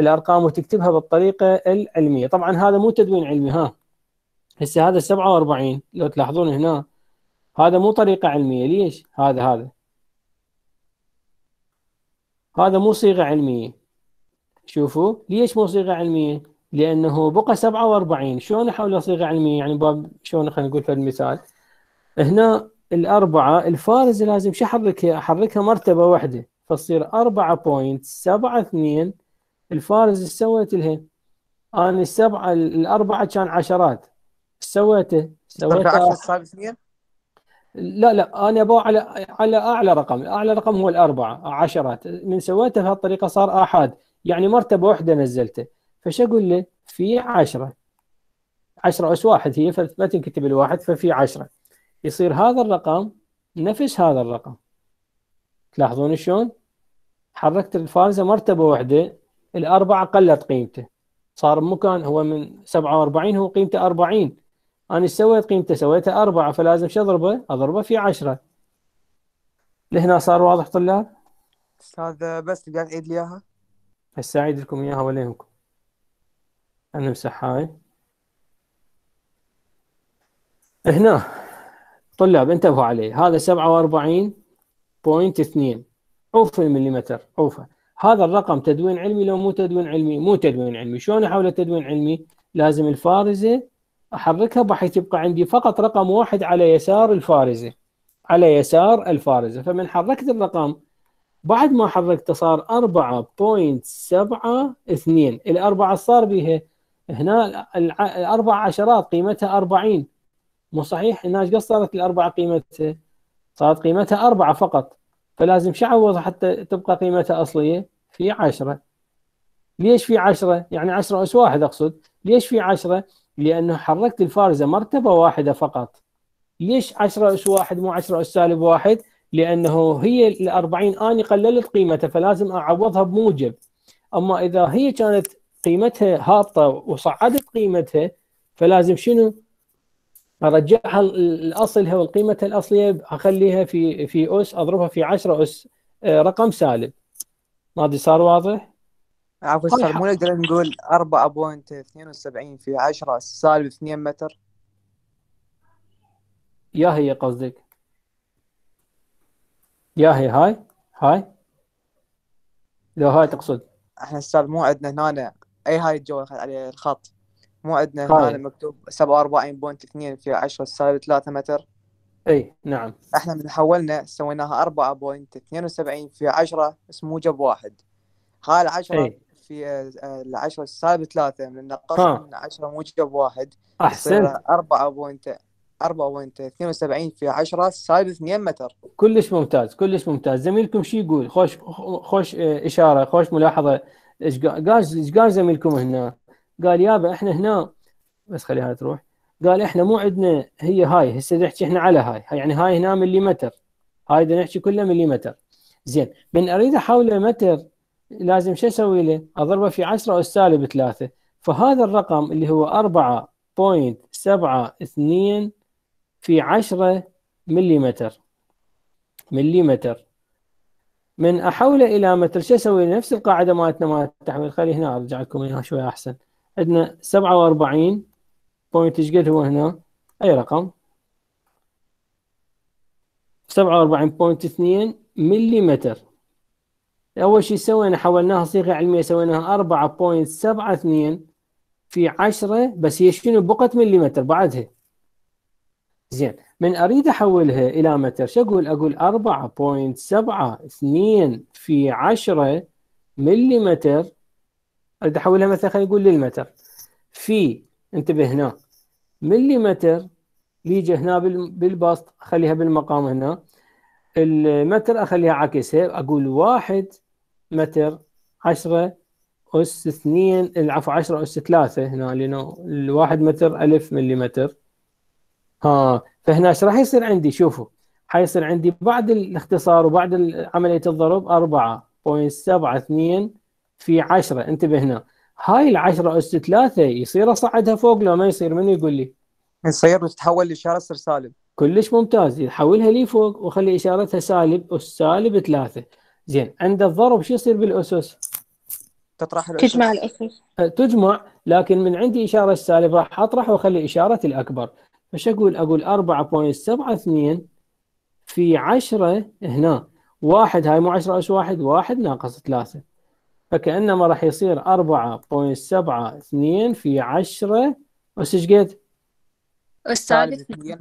الارقام وتكتبها بالطريقه العلميه طبعا هذا مو تدوين علمي ها هسه هذا 47 لو تلاحظون هنا هذا مو طريقه علميه ليش هذا هذا هذا مو صيغه علميه شوفوا ليش مو صيغه علميه لانه بقى 47 شلون احوله صيغه علميه يعني باب شلون خلينا نقول في المثال هنا الأربعة الفارز لازم شو أحركها أحركها مرتبة واحدة فتصير 4.72 الفارز ايش سويت لها؟ انا السبعه الاربعه كان عشرات سويته سويته صار اثنين؟ لا لا انا ابو على على اعلى رقم، اعلى رقم هو الاربعه عشرات، من سويته بهالطريقه صار احاد، يعني مرتبه واحده نزلته، فش اقول له؟ في عشره 10 اس واحد هي فما تنكتب الواحد ففي 10 يصير هذا الرقم نفس هذا الرقم تلاحظون شلون؟ حركت الفارزه مرتبه واحده الأربعة قلت قيمته صار مكان هو من 47 هو قيمته 40 أنا سويت قيمته سويته أربعة فلازم شو أضربه أضربه في عشرة لهنا صار واضح طلاب أستاذ بس تقدر تعيد لي إياها هسه أعيد لكم إياها ولا يهمكم أمسح هاي هنا طلاب انتبهوا عليه هذا 47.2 عوف المليمتر عوفة هذا الرقم تدوين علمي لو مو تدوين علمي مو تدوين علمي شلون احوله تدوين علمي لازم الفارزه احركها بحيث يبقى عندي فقط رقم واحد على يسار الفارزه على يسار الفارزه فمن حركت الرقم بعد ما حركته صار 4.72 الأربعة صار بها هنا الأربع عشرات قيمتها 40 مو صحيح هنا ايش قصرت الأربعة قيمتها صارت قيمتها أربعة فقط فلازم شو عوضها حتى تبقى قيمتها اصليه في 10 ليش في 10 يعني 10 اس واحد اقصد ليش في 10 لانه حركت الفارزه مرتبه واحده فقط ليش 10 اس واحد مو 10 اس سالب واحد لانه هي ال 40 اني قللت قيمتها فلازم اعوضها بموجب اما اذا هي كانت قيمتها هابطه وصعدت قيمتها فلازم شنو ارجعها هو القيمة الاصليه اخليها في في اس اضربها في 10 اس آه، رقم سالب ما ادري صار واضح؟ عفوا طيب، صار مو نقدر نقول 4.72 في 10 سالب 2 متر يا هي قصدك يا هي هاي هاي لو هاي تقصد احنا استاذ مو عندنا هنا اي هاي الجو عليه الخط مو عندنا هنا طيب. مكتوب 47.2 في 10 سالب 3 متر اي نعم احنا من حولنا سويناها 4.72 في 10 بس موجب واحد هاي ال 10 في ال 10 سالب 3 من نقص من 10 موجب واحد احسنت 4.72 في 10 سالب 2 متر كلش ممتاز كلش ممتاز زميلكم شو يقول خوش خوش آه، إشارة خوش ملاحظة إيش قال إيش قال زميلكم هنا قال يابا احنا هنا بس خليها تروح قال احنا مو عندنا هي هاي هسه نحكي احنا على هاي يعني هاي هنا مليمتر هاي بدنا نحكي كلها مليمتر زين من اريد احوله متر لازم شو اسوي له؟ اضربه في 10 اس سالب 3 فهذا الرقم اللي هو 4.72 في 10 مليمتر مليمتر من احوله الى متر شو اسوي نفس القاعده مالتنا مالت التحويل خلي هنا ارجع لكم اياها شوي احسن عندنا 47 بوينت ايش قد هو هنا اي رقم 47.2 ملم اول شيء سوينا حولناها صيغه علميه سويناها 4.72 في 10 بس هي شنو بقت ملم بعدها زين من اريد احولها الى متر شو اقول اقول 4.72 في 10 ملم اريد احولها مثلا خلينا نقول للمتر في انتبه هنا ملي متر يجي هنا بالبسط اخليها بالمقام هنا المتر اخليها عكسها اقول واحد متر عشرة أس اثنين العفو عشرة أس ثلاثة هنا لأنه الواحد متر ألف مليمتر ها فهنا ايش راح يصير عندي شوفوا حيصير عندي بعد الاختصار وبعد عملية الضرب أربعة بوينت سبعة اثنين في 10 انتبه هنا هاي العشرة أس 3 يصير أصعدها فوق لو ما يصير منو يقول لي؟ يصير تتحول لإشارة تصير سالب كلش ممتاز يحولها لي فوق وخلي إشارتها سالب أس سالب 3 زين عند الضرب شو يصير بالأسس؟ تطرح الأسس تجمع الأسس تجمع لكن من عندي إشارة سالب راح أطرح وأخلي إشارة الأكبر فش أقول؟ أقول 4.72 في 10 هنا واحد هاي مو 10 أس واحد واحد ناقص 3 فكأنما راح يصير 4.72 في 10 أس ايش قد؟ أس سالب 2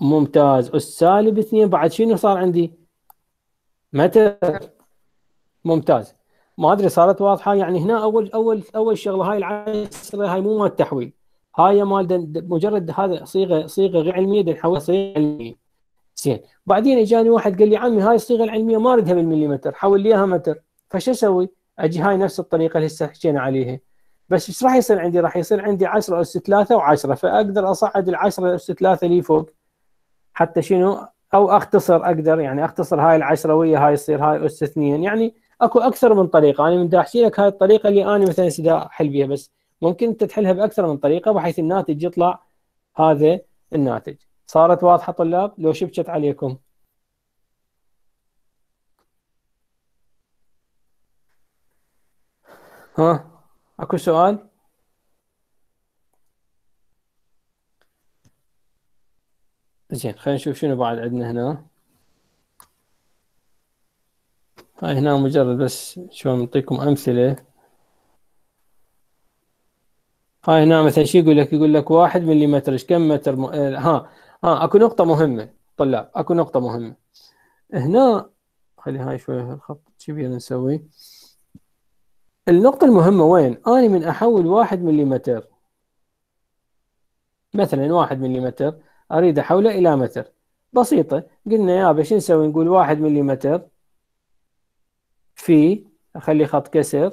ممتاز أس سالب 2 بعد شنو صار عندي؟ متر ممتاز ما ادري صارت واضحه يعني هنا اول اول اول شغله هاي العشره هاي مو مال تحويل هاي مال مجرد هذا صيغه صيغه غير علميه نحولها صيغه علميه زين بعدين اجاني واحد قال لي عمي هاي الصيغه العلميه ما اردها بالمليمتر حول لي اياها متر فشو اسوي؟ اجي هاي نفس الطريقه اللي هسه حكينا عليها بس ايش راح يصير عندي؟ راح يصير عندي 10 اس 3 و10 فاقدر اصعد ال 10 اس 3 لي فوق حتى شنو او اختصر اقدر يعني اختصر هاي ال 10 ويا هاي يصير هاي اس 2 يعني اكو اكثر من طريقه انا من احكي لك هاي الطريقه اللي انا مثلا سدا احل بيها بس ممكن انت تحلها باكثر من طريقه بحيث الناتج يطلع هذا الناتج صارت واضحه طلاب لو شبكت عليكم ها اكو سؤال زين خلينا نشوف شنو بعد عندنا هنا هاي هنا مجرد بس شلون نعطيكم امثله هاي هنا مثلا شو يقول لك يقول لك واحد مليمتر ايش كم متر م... إيه، ها ها اكو نقطه مهمه طلاب اكو نقطه مهمه هنا خلي هاي شويه الخط كبير نسوي النقطة المهمة وين؟ أنا من أحول واحد مليمتر مثلا واحد مليمتر أريد أحوله إلى متر بسيطة قلنا يا باش نسوي؟ نقول واحد مليمتر في أخلي خط كسر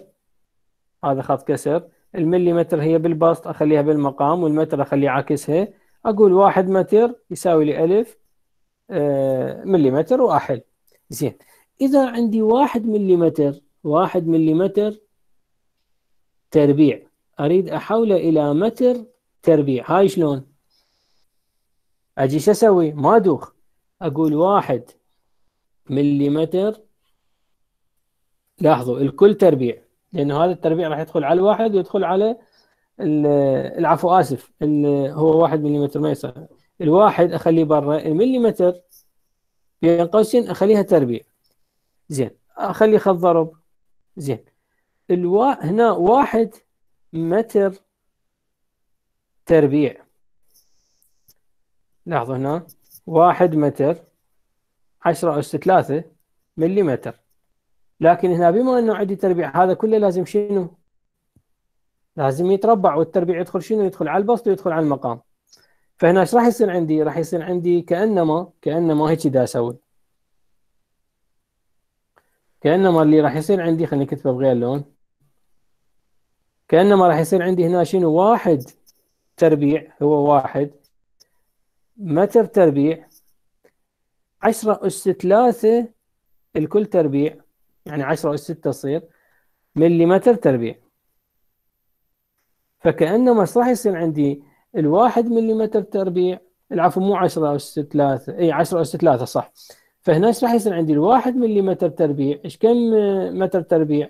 هذا خط كسر المليمتر هي بالبسط أخليها بالمقام والمتر أخليه عكسها أقول واحد متر يساوي لي ألف آه، مليمتر وأحل زين إذا عندي واحد مليمتر واحد مليمتر تربيع اريد احوله الى متر تربيع هاي شلون اجي شو اسوي ما ادوخ اقول واحد مليمتر لاحظوا الكل تربيع لانه هذا التربيع راح يدخل على الواحد ويدخل على العفو اسف هو واحد مليمتر ما يصير الواحد اخليه برا المليمتر بين قوسين اخليها تربيع زين اخلي خط ضرب زين الوا... هنا واحد متر تربيع لاحظوا هنا واحد متر عشرة أس ثلاثة مليمتر لكن هنا بما أنه عندي تربيع هذا كله لازم شنو لازم يتربع والتربيع يدخل شنو يدخل على البسط ويدخل على المقام فهنا ايش راح يصير عندي راح يصير عندي كأنما كأنما هيك دا أسوي كأنما اللي راح يصير عندي خليني أكتبه بغير لون كانما راح يصير عندي هنا شنو واحد تربيع هو واحد متر تربيع 10 أس ثلاثة الكل تربيع يعني 10 أس ستة تصير مليمتر تربيع فكأنما راح يصير عندي الواحد مليمتر تربيع العفو مو 10 أس ثلاثة أي 10 أس ثلاثة صح فهنا ايش راح يصير عندي الواحد مليمتر تربيع ايش كم متر تربيع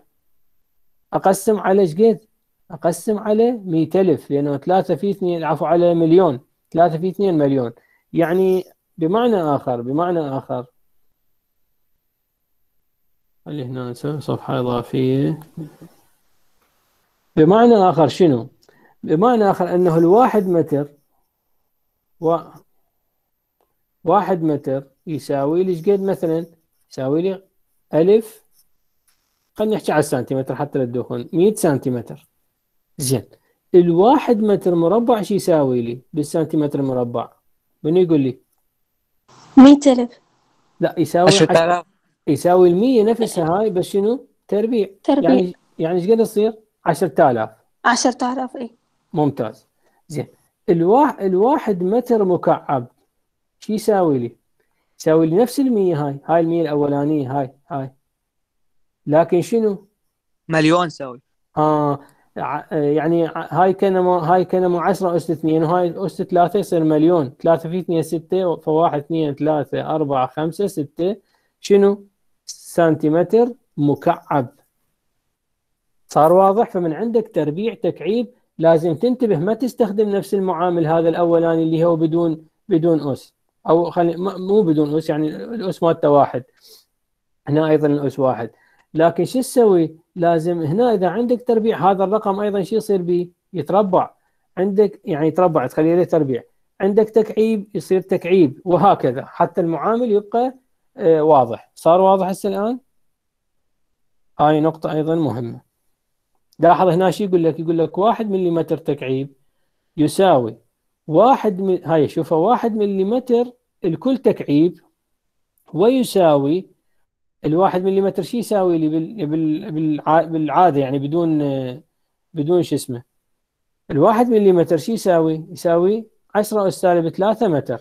أقسم على ايش قد اقسم على 100000 لانه 3 في 2 عفوا على مليون 3 في 2 مليون يعني بمعنى اخر بمعنى اخر خلي هنا نسوي صفحه اضافيه بمعنى اخر شنو؟ بمعنى اخر انه الواحد متر و واحد متر يساوي لي قد مثلا؟ يساوي لي ألف خلينا نحكي على السنتيمتر حتى لا تدوخون 100 سنتيمتر زين الواحد متر مربع شو يساوي لي بالسنتيمتر مربع؟ من يقول لي؟ 100000 لا يساوي 10000 يساوي ال 100 نفسها هاي بس شنو؟ تربيع تربيع يعني يعني ايش قد يصير؟ 10000 10000 اي ممتاز زين الواحد الواحد متر مكعب شو يساوي لي؟ يساوي لي نفس ال 100 هاي هاي ال 100 الاولانيه هاي هاي لكن شنو؟ مليون يساوي اه آه، يعني هاي كنما هاي كنما 10 اس 2 وهاي اس 3 يصير مليون 3 في 2 6 ف 1 2 3 4 5 6 شنو سنتيمتر مكعب صار واضح فمن عندك تربيع تكعيب لازم تنتبه ما تستخدم نفس المعامل هذا الاولاني اللي هو بدون بدون اس او خلي مو بدون اس يعني الاس مالته واحد هنا ايضا الاس واحد لكن شو تسوي؟ لازم هنا اذا عندك تربيع هذا الرقم ايضا شو يصير به؟ يتربع عندك يعني يتربع تخلي له تربيع عندك تكعيب يصير تكعيب وهكذا حتى المعامل يبقى آه، واضح صار واضح هسه الان؟ هاي نقطة أيضا مهمة لاحظ هنا شو يقول لك يقول لك واحد مليمتر تكعيب يساوي واحد هاي شوفها واحد مليمتر الكل تكعيب ويساوي الواحد ملم شو يساوي لي بالعاده يعني بدون بدون شو اسمه الواحد ملم شو يساوي؟ يساوي 10 اس سالب 3 متر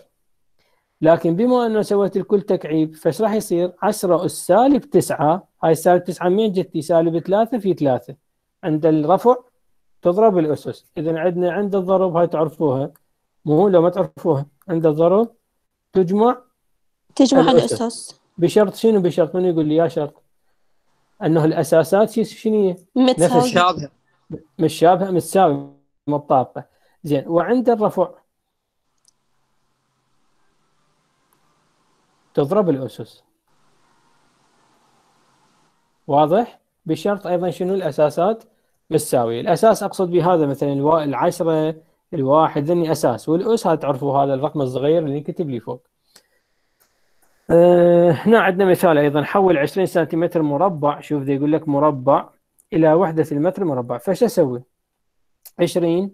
لكن بما انه سويت الكل تكعيب فايش راح يصير؟ 10 اس سالب 9 هاي سالب 9 منين جتني؟ سالب 3 في 3 عند الرفع تضرب الاسس اذا عندنا عند الضرب هاي تعرفوها مو لو ما تعرفوها عند الضرب تجمع تجمع الاسس, الأسس. بشرط شنو بشرط منو يقول لي يا شرط انه الاساسات شنو هي؟ متشابهه متشابهه متساويه متطابقه زين وعند الرفع تضرب الاسس واضح؟ بشرط ايضا شنو الاساسات متساويه، الاساس اقصد بهذا مثلا العشره الواحد ذني اساس والاس هذا تعرفوا هذا الرقم الصغير اللي كتب لي فوق. أه هنا عندنا مثال ايضا حول 20 سنتيمتر مربع شوف ذا يقول لك مربع الى وحده المتر مربع فايش اسوي؟ 20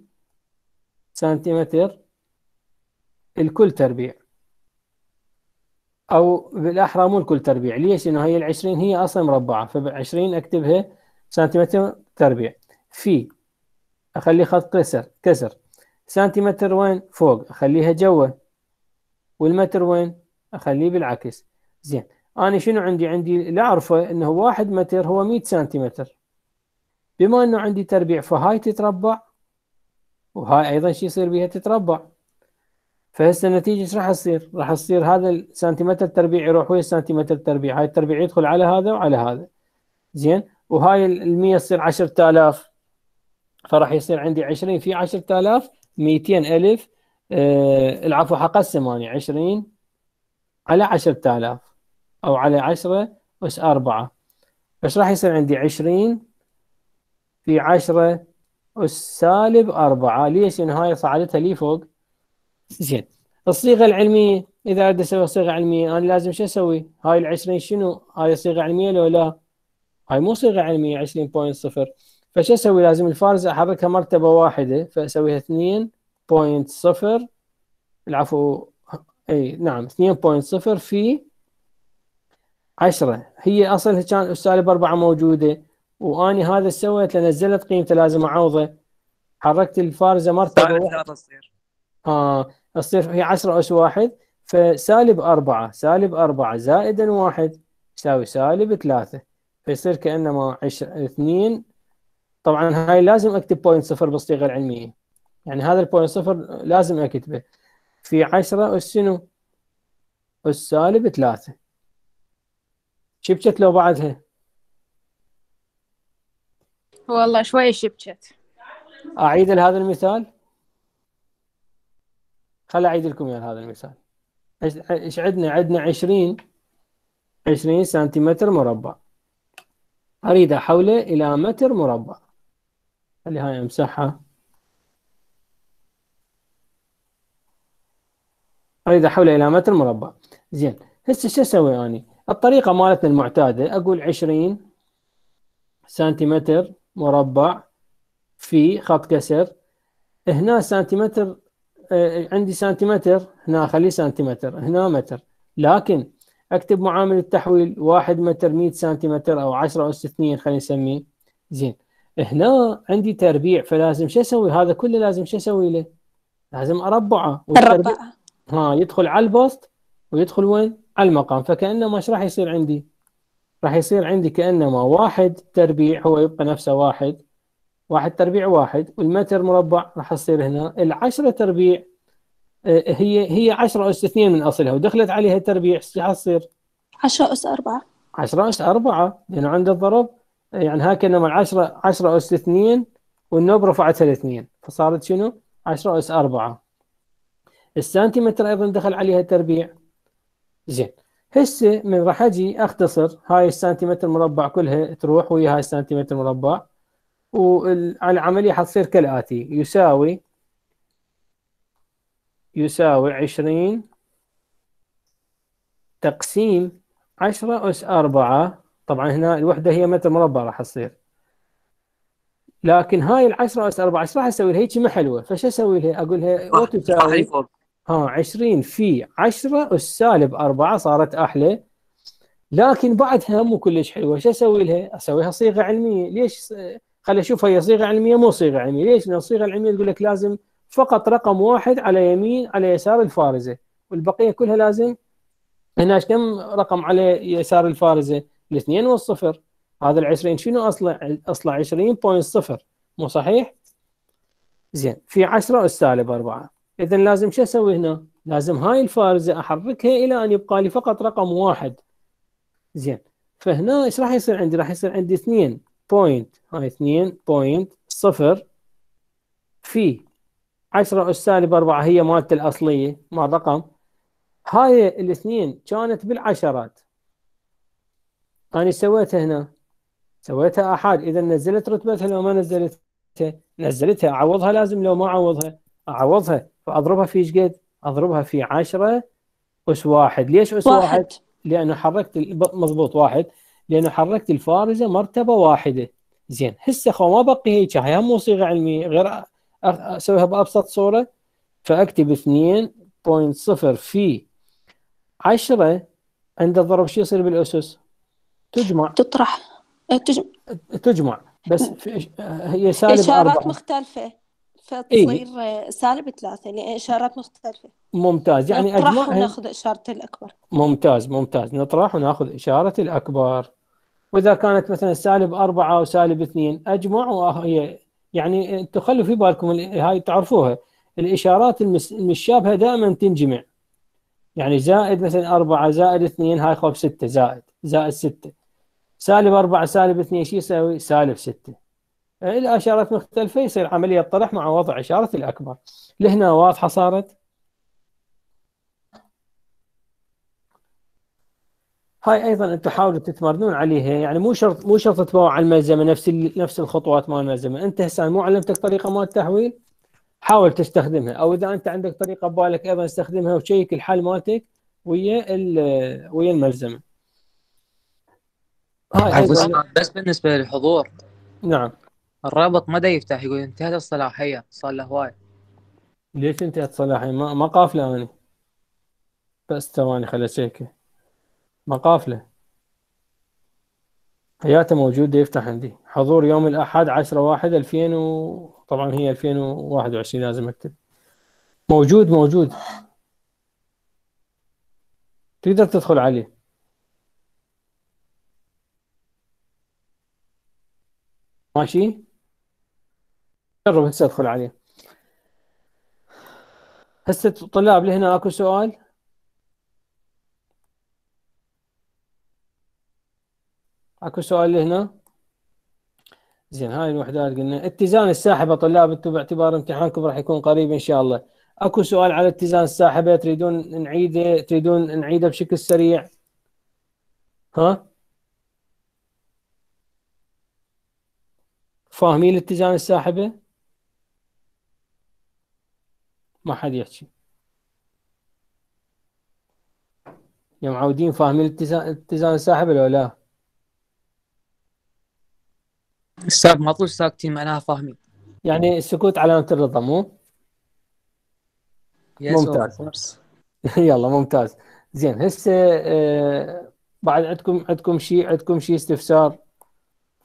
سنتيمتر الكل تربيع او بالاحرى مو الكل تربيع ليش؟ لانه هي ال 20 هي اصلا مربعه ف 20 اكتبها سنتيمتر تربيع في اخلي خط كسر كسر سنتيمتر وين؟ فوق اخليها جوا والمتر وين؟ اخليه بالعكس زين انا شنو عندي عندي لا اعرفه انه واحد متر هو 100 سنتيمتر بما انه عندي تربيع فهاي تتربع وهاي ايضا شو يصير بها تتربع فهسه النتيجه ايش راح تصير؟ راح تصير هذا السنتيمتر تربيع يروح ويا السنتيمتر تربيع، هاي التربيع يدخل على هذا وعلى هذا. زين؟ وهاي ال 100 تصير 10000 فراح يصير عندي 20 في 10000 200 الف آه، العفو حقسم اني 20 على 10000 او على 10 اس 4 بس راح يصير عندي 20 في 10 اس سالب 4 ليش؟ لان هاي صعدتها لي فوق زين الصيغه العلميه اذا اريد اسوي صيغه علميه انا لازم شو اسوي؟ هاي ال 20 شنو؟ هاي صيغه علميه لو لا؟ هاي مو صيغه علميه 20.0 فشو اسوي؟ لازم الفارز احركها مرتبه واحده فاسويها 2.0 العفو اي نعم 2.0 في 10 هي اصلا كان سالب 4 موجوده واني هذا سويت لنزلت قيمته لازم اعوضه حركت الفارزه مرتبه 3 تصير اه تصير هي 10 اس 1 فسالب 4 سالب 4 زائدا 1 يساوي سالب 3 فيصير كانما 2 طبعا هاي لازم اكتب بوينت صفر بالصيغه العلميه يعني هذا البوينت صفر لازم اكتبه في عشرة أس شنو؟ أس سالب ثلاثة شبكت لو بعدها والله شوي شبكت أعيد لهذا المثال خل أعيد لكم يعني هذا المثال ايش عندنا؟ عندنا 20 20 سنتيمتر مربع أريد أحوله إلى متر مربع خلي هاي أمسحها أريد احولها إلى متر مربع زين هسه شو أسوي أني؟ الطريقة مالتنا المعتادة أقول 20 سنتيمتر مربع في خط كسر هنا سنتيمتر آه، عندي سنتيمتر هنا أخليه سنتيمتر هنا متر لكن أكتب معامل التحويل 1 متر 100 سنتيمتر أو 10 اس 2 خلينا نسميه زين هنا عندي تربيع فلازم شو أسوي هذا كله لازم شو أسوي له لازم أربعه والتربيع ها يدخل على البوست ويدخل وين على المقام فكانما ايش راح يصير عندي راح يصير عندي كانما واحد تربيع هو يبقى نفسه واحد واحد تربيع واحد والمتر مربع راح يصير هنا العشرة تربيع آه، هي هي 10 أس 2 من أصلها ودخلت عليها تربيع ايش راح تصير؟ 10 أس 4 10 أس 4 لأنه عند الضرب آه، يعني ها كأنما العشرة 10 أس 2 والنوب رفعتها لاثنين فصارت شنو؟ 10 أس 4 السنتيمتر ايضا دخل عليها تربيع زين هسه من راح اجي اختصر هاي السنتيمتر مربع كلها تروح ويا هاي السنتيمتر مربع والعمليه حتصير كالاتي يساوي يساوي 20 تقسيم 10 أس 4 طبعا هنا الوحدة هي متر مربع راح تصير لكن هاي ال 10 أس 4 ايش راح اسوي لها؟ هيك محلوة فش اسوي لها؟ اقول لها وتساوي ها 20 في 10 السالب 4 صارت احلى لكن بعدها مو كلش حلوه شو اسوي لها؟ اسويها صيغه علميه ليش خلي اشوف هي صيغه علميه مو صيغه علميه ليش؟ لان الصيغه العلميه تقول لك لازم فقط رقم واحد على يمين على يسار الفارزه والبقيه كلها لازم هنا كم رقم على يسار الفارزه؟ الاثنين والصفر هذا ال 20 شنو اصلا؟ اصلا 20.0 مو صحيح؟ زين في 10 السالب 4 اذا لازم شو اسوي هنا؟ لازم هاي الفارزه احركها الى ان يبقى لي فقط رقم واحد زين فهنا ايش راح يصير عندي؟ راح يصير عندي 2 بوينت هاي 2 بوينت صفر في 10 اس سالب 4 هي مالته الاصليه مال رقم هاي الاثنين كانت بالعشرات انا سويتها هنا سويتها احاد اذا نزلت رتبتها لو ما نزلتها نزلتها اعوضها لازم لو ما اعوضها اعوضها فاضربها في ايش قد؟ اضربها في 10 اس واحد ليش اس واحد؟, واحد؟ لانه حركت مضبوط واحد لانه حركت الفارزه مرتبه واحده زين هسه خو ما بقي هيك هاي هم صيغه علميه غير اسويها بابسط صوره فاكتب 2.0 في 10 عند الضرب شو يصير بالاسس؟ تجمع تطرح إيه، تجمع تجمع بس هي سالب اشارات أربعة. مختلفه فتصير إيه؟ سالب ثلاثة يعني إشارات مختلفة ممتاز يعني نطرح أجمع... وناخذ إشارة الأكبر ممتاز ممتاز نطرح وناخذ إشارة الأكبر وإذا كانت مثلا سالب أربعة أو سالب اثنين أجمع وهي يعني تخلوا في بالكم هاي تعرفوها الإشارات المشابهة دائما تنجمع يعني زائد مثلا أربعة زائد اثنين هاي خوف ستة زائد زائد ستة سالب أربعة سالب اثنين شو يساوي؟ سالب ستة الى اشارات مختلفه يصير عمليه طرح مع وضع اشاره الاكبر لهنا واضحه صارت هاي ايضا انتم حاولوا تتمرنون عليها يعني مو شرط مو شرط تتبعوا على الملزمه نفس نفس الخطوات مال الملزمه انت هسه مو علمتك طريقه مال التحويل حاول تستخدمها او اذا انت عندك طريقه ببالك ايضا استخدمها وشيك الحل مالتك ويا ويا الملزمه هاي بس بالنسبه للحضور نعم الرابط ما ده يفتح يقول انتهت الصلاحيه صار له هواي ليش انتهت الصلاحيه ما, ما قافله اني بس ثواني خلي اشيكه ما قافله حياته موجوده يفتح عندي حضور يوم الاحد 10 واحد 2000 و... طبعا هي 2021 لازم اكتب موجود موجود تقدر تدخل عليه ماشي جرب هسه ادخل عليه هسه الطلاب لهنا اكو سؤال اكو سؤال لهنا زين هاي الوحدات قلنا اتزان الساحبه طلاب انتم باعتبار امتحانكم راح يكون قريب ان شاء الله اكو سؤال على اتزان الساحبه تريدون نعيده تريدون نعيده بشكل سريع ها فاهمين اتزان الساحبه ما حد يحكي يا معودين فاهمين اتزان الساحب ولا لا؟ ما طول ساكتين معناها فاهمين يعني السكوت علامة الرضا مو؟ ممتاز [laughs] يلا ممتاز زين هسه آه بعد عندكم عندكم شيء عندكم شيء استفسار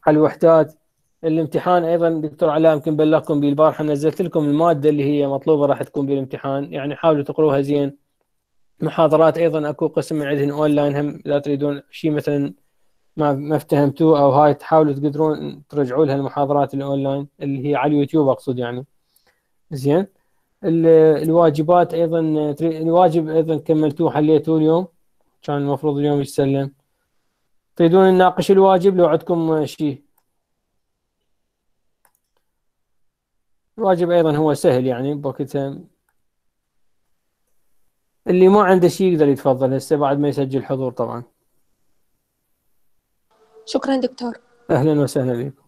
على الوحدات الامتحان ايضا دكتور علاء يمكن بلغكم بالبارحه نزلت لكم الماده اللي هي مطلوبه راح تكون بالامتحان يعني حاولوا تقروها زين محاضرات ايضا اكو قسم من عندهم اونلاين هم لا تريدون شيء مثلا ما ما افتهمتوه او هاي تحاولوا تقدرون ترجعوا لها المحاضرات الاونلاين اللي هي على اليوتيوب اقصد يعني زين الواجبات ايضا الواجب ايضا كملتوه حليتوه اليوم كان المفروض اليوم يتسلم تريدون نناقش الواجب لو عندكم شيء الواجب ايضا هو سهل يعني بوقتها آه، اللي ما عنده شيء يقدر يتفضل هسه بعد ما يسجل حضور طبعا شكرا دكتور اهلا وسهلا بك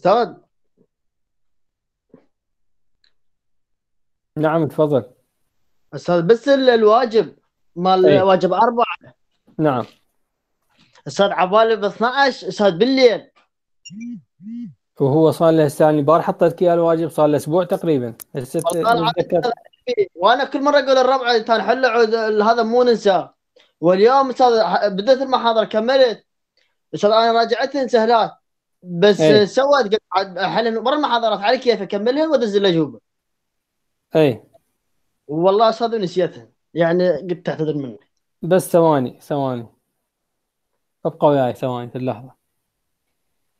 استاذ نعم تفضل استاذ بس الواجب مال ايه؟ واجب اربعه نعم استاذ عبالي ب 12 استاذ بالليل وهو صار له الساعه البارحه حطيت اياه الواجب صار له اسبوع تقريبا الست وانا كل مره اقول الربع كان حلو هذا مو ننساه واليوم استاذ بدات المحاضره كملت استاذ انا راجعت سهلات بس إيه. سواد سواد حل ورا المحاضرات على كيف اكملها وادز الاجوبه اي والله صاد نسيتها يعني قلت تعتذر مني بس ثواني ثواني ابقى وياي ثواني في اللحظه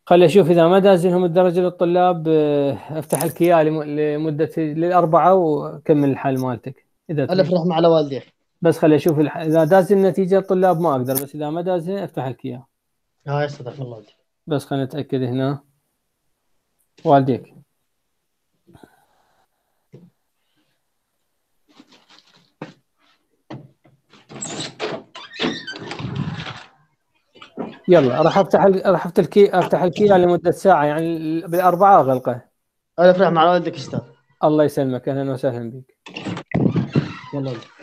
خلي اشوف اذا ما دازلهم الدرجه للطلاب آه، افتح لك لمده للاربعه وكمل الحل مالتك اذا الف رحمه على والديك بس خلي اشوف اذا داز النتيجه الطلاب ما اقدر بس اذا ما دازل افتح لك هاي اه استغفر الله بس خلينا نتأكد هنا والديك يلا راح افتح راح افتح الكي افتح الكي يعني لمده ساعه يعني بالاربعه اغلقه انا رحمه مع والدك استاذ الله يسلمك اهلا وسهلا بك يلا